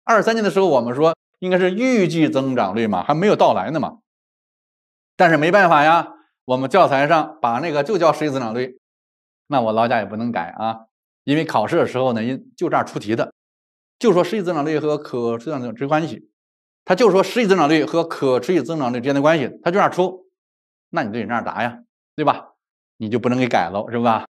二三年的时候我们说应该是预计增长率嘛，还没有到来呢嘛，但是没办法呀，我们教材上把那个就叫实际增长率，那我老家也不能改啊，因为考试的时候呢，因就这儿出题的，就说实际增长率和可增长率之关系。他就说实际增长率和可持续增长率之间的关系，他就那样出，那你就得那样答呀，对吧？你就不能给改了，是吧？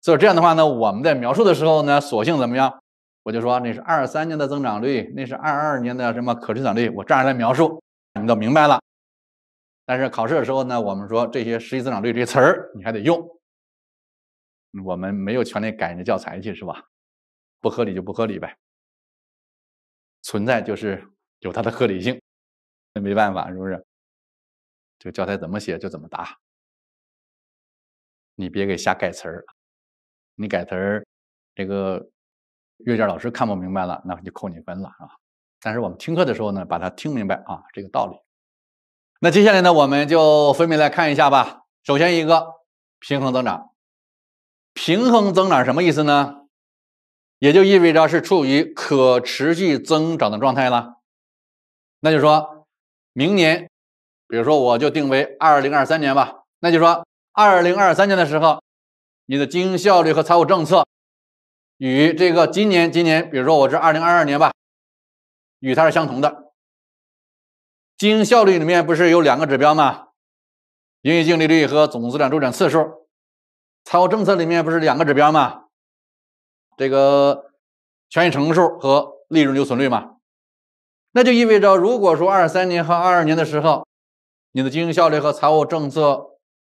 所以这样的话呢，我们在描述的时候呢，索性怎么样？我就说那是二三年的增长率，那是二二年的什么可持续增长率，我这样来描述，你都明白了。但是考试的时候呢，我们说这些实际增长率这些词儿你还得用，我们没有权利改人家教材去，是吧？不合理就不合理呗，存在就是。有它的合理性，那没办法，是不是？就教材怎么写就怎么答，你别给瞎改词儿了。你改词儿，这个阅卷老师看不明白了，那就扣你分了啊。但是我们听课的时候呢，把它听明白啊，这个道理。那接下来呢，我们就分别来看一下吧。首先一个平衡增长，平衡增长什么意思呢？也就意味着是处于可持续增长的状态了。那就说，明年，比如说我就定为二零二三年吧。那就说二零二三年的时候，你的经营效率和财务政策，与这个今年今年，比如说我是二零二二年吧，与它是相同的。经营效率里面不是有两个指标吗？营业净利率和总资产周转次数。财务政策里面不是两个指标吗？这个权益乘数和利润留存率嘛。那就意味着，如果说二三年和二二年的时候，你的经营效率和财务政策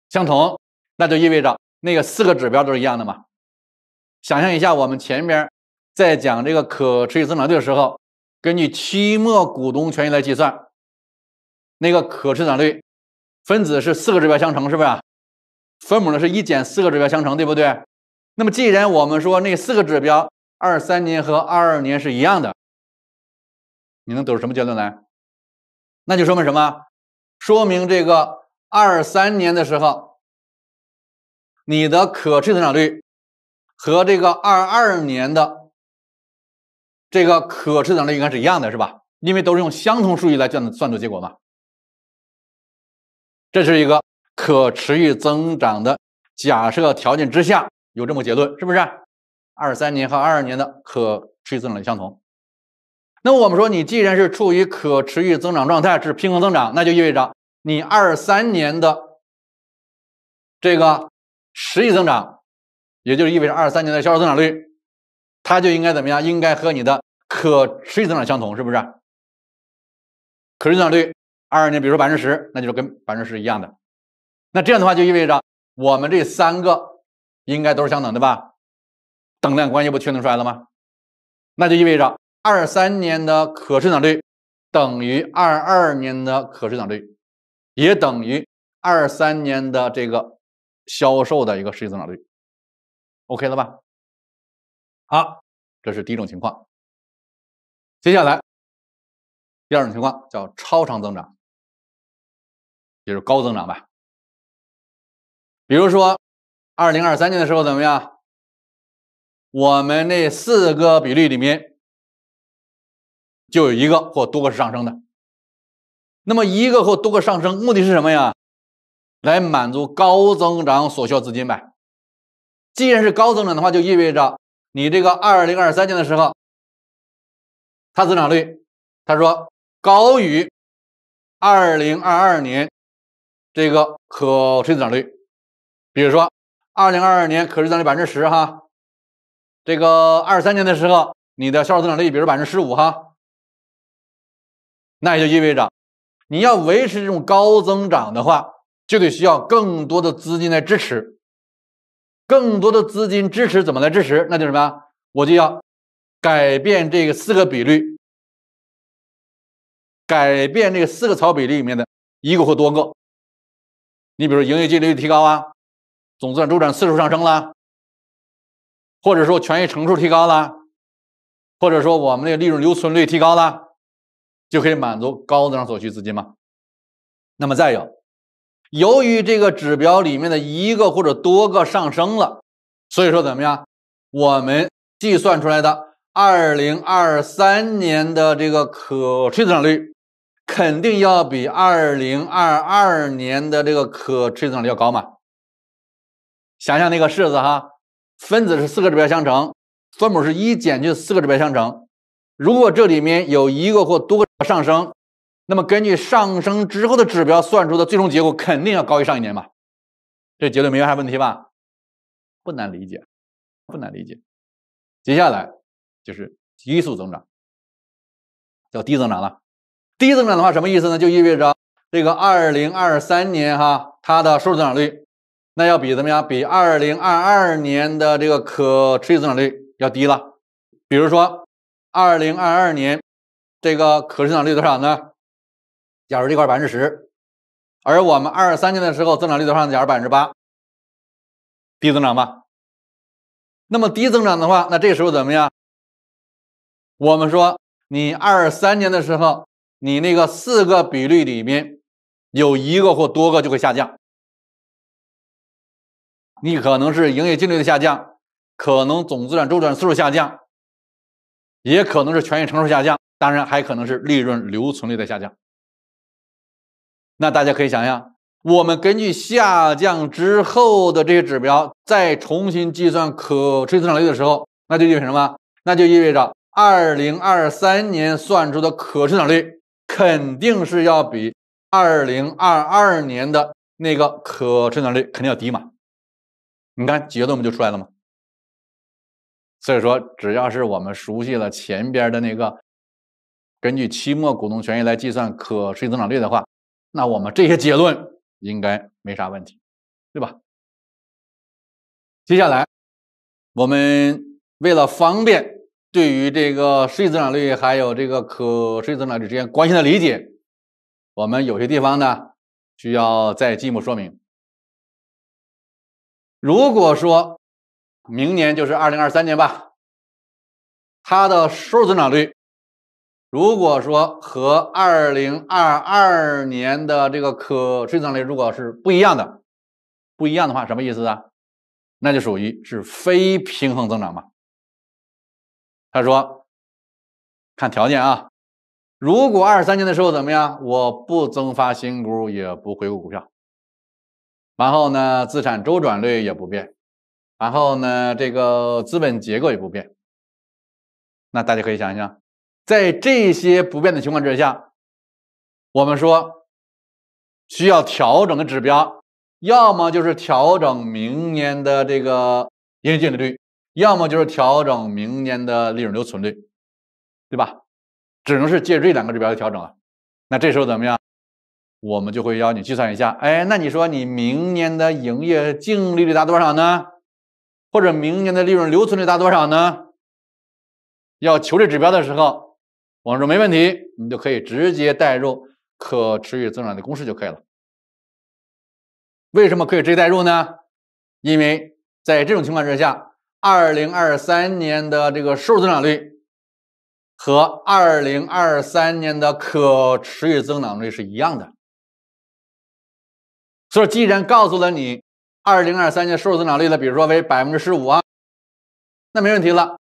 相同，那就意味着那个四个指标都是一样的嘛？想象一下，我们前面在讲这个可持续增长率的时候，根据期末股东权益来计算，那个可持续率，分子是四个指标相乘，是不是？分母呢是一减四个指标相乘，对不对？那么既然我们说那四个指标二三年和二二年是一样的。你能得出什么结论来？那就说明什么？说明这个二三年的时候，你的可持续增长率和这个二二年的这个可持续增长率应该是一样的，是吧？因为都是用相同数据来算算出结果嘛。这是一个可持续增长的假设条件之下有这么结论，是不是？二三年和二二年的可持续增长率相同。那我们说，你既然是处于可持续增长状态，是平衡增长，那就意味着你二三年的这个实际增长，也就是意味着二三年的销售增长率，它就应该怎么样？应该和你的可持续增长相同，是不是？可持续增长率二二年，比如说百分之十，那就是跟百分之十一样的。那这样的话，就意味着我们这三个应该都是相等的吧？等量关系不确定出来了吗？那就意味着。二三年的可生长率等于二二年的可生长率，也等于二三年的这个销售的一个实际增长率，OK 了吧？好，这是第一种情况。接下来第二种情况叫超常增长，也就是高增长吧。比如说，二零二三年的时候怎么样？我们那四个比率里面。就有一个或多个是上升的，那么一个或多个上升目的是什么呀？来满足高增长所需资金呗。既然是高增长的话，就意味着你这个二零二三年的时候，它增长率，他说高于二零二二年这个可续增长率。比如说二零二二年可续增长率百分之十哈，这个二三年的时候你的销售增长率比如百分之十五哈。那也就意味着，你要维持这种高增长的话，就得需要更多的资金来支持。更多的资金支持怎么来支持？那就什么我就要改变这个四个比率，改变这个四个草比例里面的一个或多个。你比如说营业净利率提高啊，总资产周转次数上升啦，或者说权益乘数提高啦，或者说我们的利润留存率提高了。就可以满足高增长所需资金吗？那么再有，由于这个指标里面的一个或者多个上升了，所以说怎么样？我们计算出来的二零二三年的这个可增长率，肯定要比二零二二年的这个可增长率要高嘛。想想那个式子哈，分子是四个指标相乘，分母是一减去四个指标相乘。如果这里面有一个或多个上升，那么根据上升之后的指标算出的最终结果肯定要高于上一年吧？这结论没啥问题吧？不难理解，不难理解。接下来就是低速增长，叫低增长了。低增长的话什么意思呢？就意味着这个2023年哈，它的收入增长率，那要比怎么样？比2022年的这个可持续增长率要低了。比如说。二零二二年，这个可增长率多少呢？假如这块百分之十，而我们二三年的时候增长率多少呢？假如百分之八，低增长吧。那么低增长的话，那这时候怎么样？我们说，你二三年的时候，你那个四个比率里面，有一个或多个就会下降。你可能是营业净率的下降，可能总资产周转次数下降。也可能是权益承数下降，当然还可能是利润留存率的下降。那大家可以想象，我们根据下降之后的这些指标再重新计算可持续增长率的时候，那就意味着什么？那就意味着二零二三年算出的可成长率肯定是要比二零二二年的那个可成长率肯定要低嘛？你看结论不就出来了吗？所以说，只要是我们熟悉了前边的那个，根据期末股东权益来计算可税续增长率的话，那我们这些结论应该没啥问题，对吧？接下来，我们为了方便对于这个税际增长率还有这个可税续增长率之间关系的理解，我们有些地方呢需要再进一步说明。如果说，明年就是二零二三年吧，它的收入增长率，如果说和二零二二年的这个可续增长率如果是不一样的，不一样的话，什么意思啊？那就属于是非平衡增长嘛。他说，看条件啊，如果二三年的时候怎么样，我不增发新股，也不回购股票，然后呢，资产周转率也不变。然后呢，这个资本结构也不变。那大家可以想一想，在这些不变的情况之下，我们说需要调整的指标，要么就是调整明年的这个营业净利率，要么就是调整明年的利润留存率，对吧？只能是借这两个指标来调整啊。那这时候怎么样？我们就会要你计算一下，哎，那你说你明年的营业净利率达多少呢？或者明年的利润留存率达多少呢？要求这指标的时候，我们说没问题，你就可以直接代入可持续增长的公式就可以了。为什么可以直接代入呢？因为在这种情况之下，二零二三年的这个收入增长率和二零二三年的可持续增长率是一样的。所以，既然告诉了你。二零二三年收入增长率呢？比如说为百分之十五啊，那没问题了。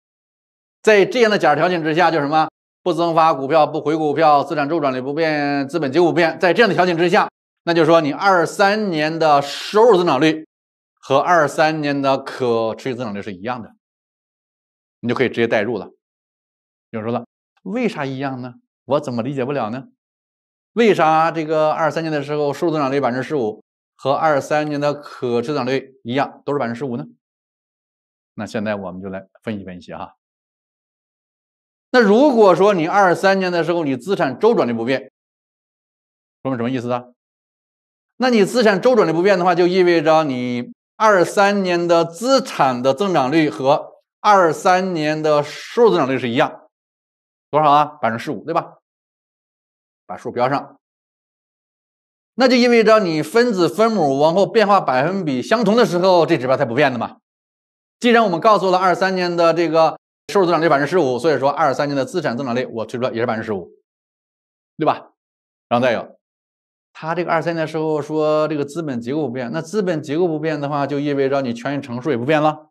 在这样的假条件之下，就什么不增发股票、不回股票，资产周转率不变，资本结构不变。在这样的条件之下，那就是说你二三年的收入增长率和二三年的可持续增长率是一样的，你就可以直接代入了。有人说了，为啥一样呢？我怎么理解不了呢？为啥这个二三年的时候收入增长率百分之十五？和二三年的可增长率一样，都是百分之十五呢。那现在我们就来分析分析哈。那如果说你二三年的时候你资产周转率不变，说明什么意思啊？那你资产周转率不变的话，就意味着你二三年的资产的增长率和二三年的收入增长率是一样，多少啊？百分之十五，对吧？把数标上。那就意味着你分子分母往后变化百分比相同的时候，这指标才不变的嘛。既然我们告诉了二三年的这个收入增长率百分之十五，所以说二三年的资产增长率我推出来也是百分之十五，对吧？然后再有，他这个二三年时候说这个资本结构不变，那资本结构不变的话，就意味着你权益乘数也不变了。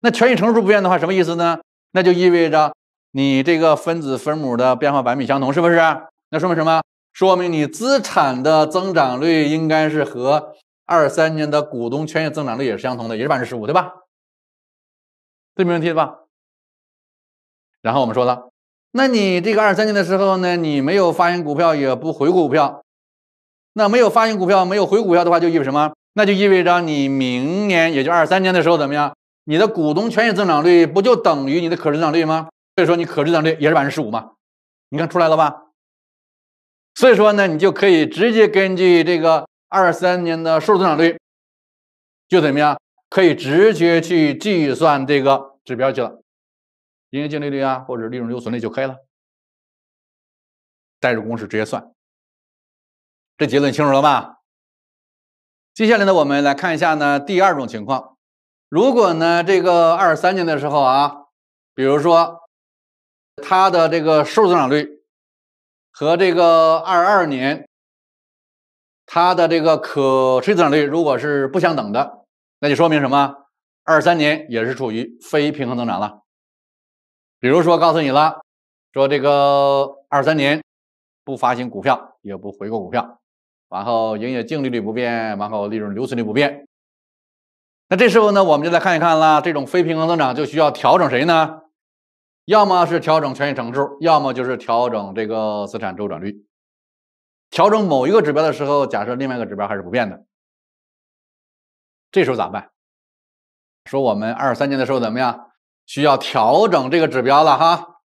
那权益乘数不变的话，什么意思呢？那就意味着你这个分子分母的变化百分比相同，是不是？那说明什么？说明你资产的增长率应该是和二三年的股东权益增长率也是相同的，也是百分之十五，对吧？这没问题吧？然后我们说了，那你这个二三年的时候呢，你没有发行股票，也不回股票，那没有发行股票、没有回股票的话，就意味什么？那就意味着你明年也就二三年的时候怎么样？你的股东权益增长率不就等于你的可增长率吗？所以说你可增长率也是百分之十五嘛？你看出来了吧？所以说呢，你就可以直接根据这个二三年的数增长率，就怎么样，可以直接去计算这个指标去了，营业净利率啊，或者利润留存率就可以了，代入公式直接算。这结论清楚了吧？接下来呢，我们来看一下呢第二种情况，如果呢这个二三年的时候啊，比如说，它的这个数增长率。和这个二二年，它的这个可持续增长率如果是不相等的，那就说明什么？二三年也是处于非平衡增长了。比如说，告诉你了，说这个二三年不发行股票，也不回购股票，然后营业净利率不变，然后利润留存率不变。那这时候呢，我们就来看一看了，这种非平衡增长就需要调整谁呢？要么是调整权益乘数，要么就是调整这个资产周转率。调整某一个指标的时候，假设另外一个指标还是不变的，这时候咋办？说我们二三年的时候怎么样？需要调整这个指标了哈。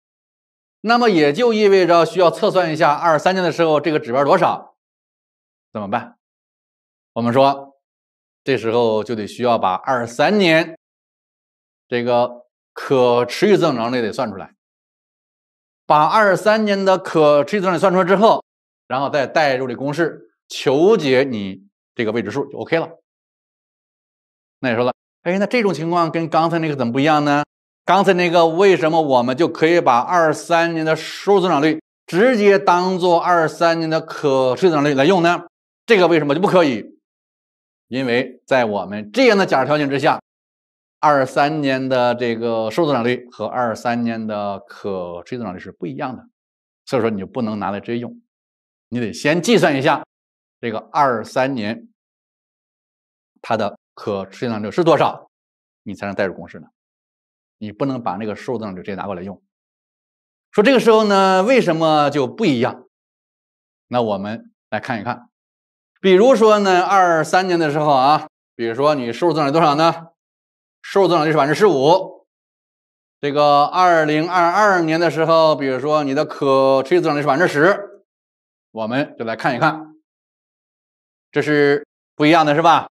那么也就意味着需要测算一下二三年的时候这个指标多少？怎么办？我们说，这时候就得需要把二三年这个。可持续增长率得算出来，把二三年的可持续增长率算出来之后，然后再代入这公式，求解你这个未知数就 OK 了。那你说了，哎，那这种情况跟刚才那个怎么不一样呢？刚才那个为什么我们就可以把二三年的收入增长率直接当做二三年的可持续增长率来用呢？这个为什么就不可以？因为在我们这样的假设条件之下。二三年的这个收入增长率和二三年的可持续增长率是不一样的，所以说你就不能拿来直接用，你得先计算一下这个二三年它的可持续增长率是多少，你才能代入公式呢。你不能把那个收入增长率直接拿过来用。说这个时候呢，为什么就不一样？那我们来看一看，比如说呢，二三年的时候啊，比如说你收入增长率多少呢？收入增长率是百分之十五，这个二零二二年的时候，比如说你的可持续增长率是百分之十，我们就来看一看，这是不一样的是吧？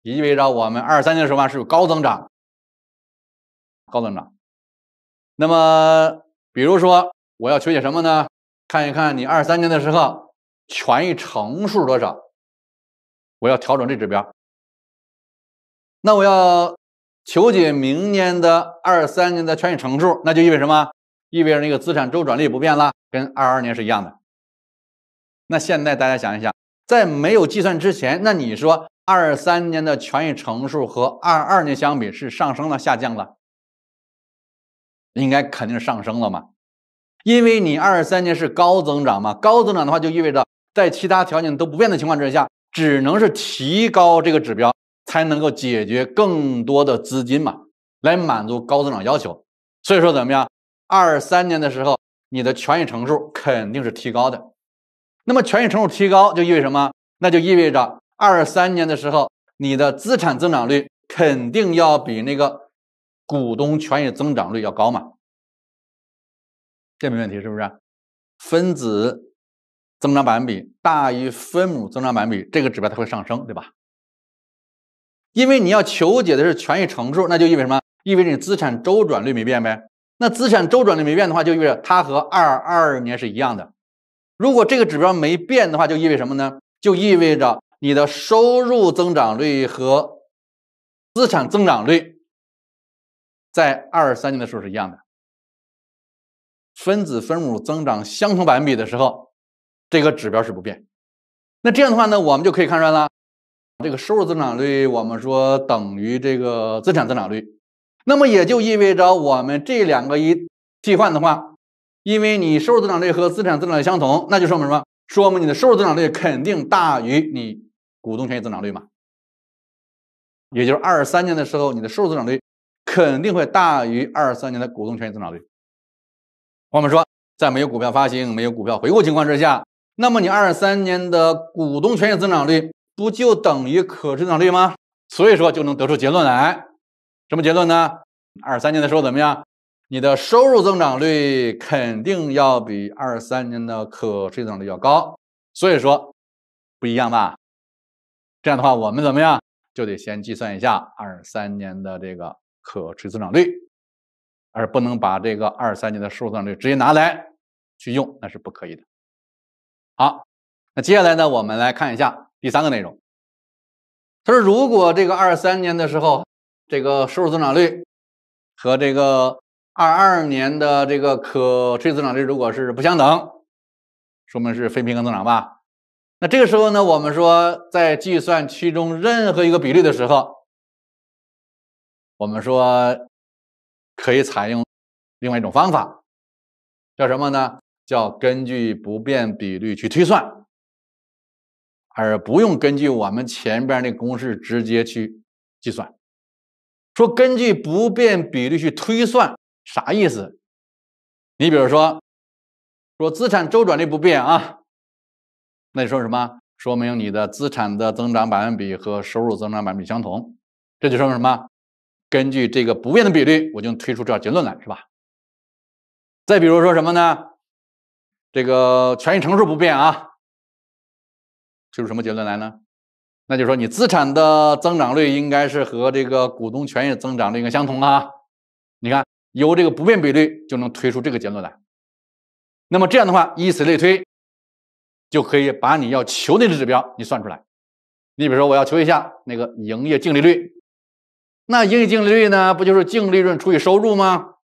意味着我们二三年的时候啊是有高增长，高增长。那么，比如说我要求解什么呢？看一看你二三年的时候权益乘数多少，我要调整这指标，那我要。求解明年的二三年的权益乘数，那就意味什么？意味着那个资产周转率不变了，跟二二年是一样的。那现在大家想一想，在没有计算之前，那你说二三年的权益乘数和二二年相比是上升了、下降了？应该肯定是上升了嘛，因为你二三年是高增长嘛，高增长的话就意味着在其他条件都不变的情况之下，只能是提高这个指标。才能够解决更多的资金嘛，来满足高增长要求。所以说怎么样？二三年的时候，你的权益乘数肯定是提高的。那么权益乘数提高就意味着什么？那就意味着二三年的时候，你的资产增长率肯定要比那个股东权益增长率要高嘛。这没问题是不是？分子增长百分比大于分母增长百分比，这个指标它会上升对吧？因为你要求解的是权益乘数，那就意味什么？意味着你资产周转率没变呗。那资产周转率没变的话，就意味着它和二二年是一样的。如果这个指标没变的话，就意味着什么呢？就意味着你的收入增长率和资产增长率在二三年的时候是一样的。分子分母增长相同百分比的时候，这个指标是不变。那这样的话呢，我们就可以看出来了。这个收入增长率，我们说等于这个资产增长率，那么也就意味着我们这两个一替换的话，因为你收入增长率和资产增长率相同，那就说明什么？说明你的收入增长率肯定大于你股东权益增长率嘛。也就是二三年的时候，你的收入增长率肯定会大于二三年的股东权益增长率。我们说，在没有股票发行、没有股票回购情况之下，那么你二三年的股东权益增长率。不就等于可增长率吗？所以说就能得出结论来，什么结论呢？二三年的时候怎么样？你的收入增长率肯定要比二三年的可增长率要高，所以说不一样吧？这样的话我们怎么样？就得先计算一下二三年的这个可持增长率，而不能把这个二三年的收入增长率直接拿来去用，那是不可以的。好，那接下来呢，我们来看一下。第三个内容，他说：“如果这个二三年的时候，这个收入增长率和这个二二年的这个可持续增长率如果是不相等，说明是非平衡增长吧？那这个时候呢，我们说在计算其中任何一个比率的时候，我们说可以采用另外一种方法，叫什么呢？叫根据不变比率去推算。”而不用根据我们前边的公式直接去计算，说根据不变比率去推算啥意思？你比如说，说资产周转率不变啊，那说什么？说明你的资产的增长百分比和收入增长百分比相同，这就说明什么？根据这个不变的比率，我就推出这结论来，是吧？再比如说什么呢？这个权益乘数不变啊。推出什么结论来呢？那就是说，你资产的增长率应该是和这个股东权益增长率应该相同啊。你看，由这个不变比率就能推出这个结论来。那么这样的话，以此类推，就可以把你要求的指标你算出来。你比如说，我要求一下那个营业净利率，那营业净利率呢，不就是净利润除以收入吗？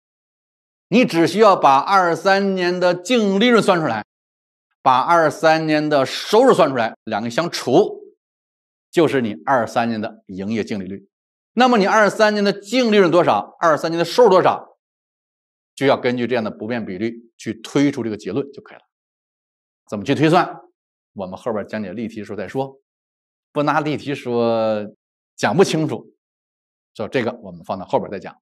你只需要把二三年的净利润算出来。把二三年的收入算出来，两个相除，就是你二三年的营业净利率。那么你二三年的净利润多少，二三年的收入多少，就要根据这样的不变比率去推出这个结论就可以了。怎么去推算？我们后边讲解例题的时候再说。不拿例题说讲不清楚，就这个我们放到后边再讲。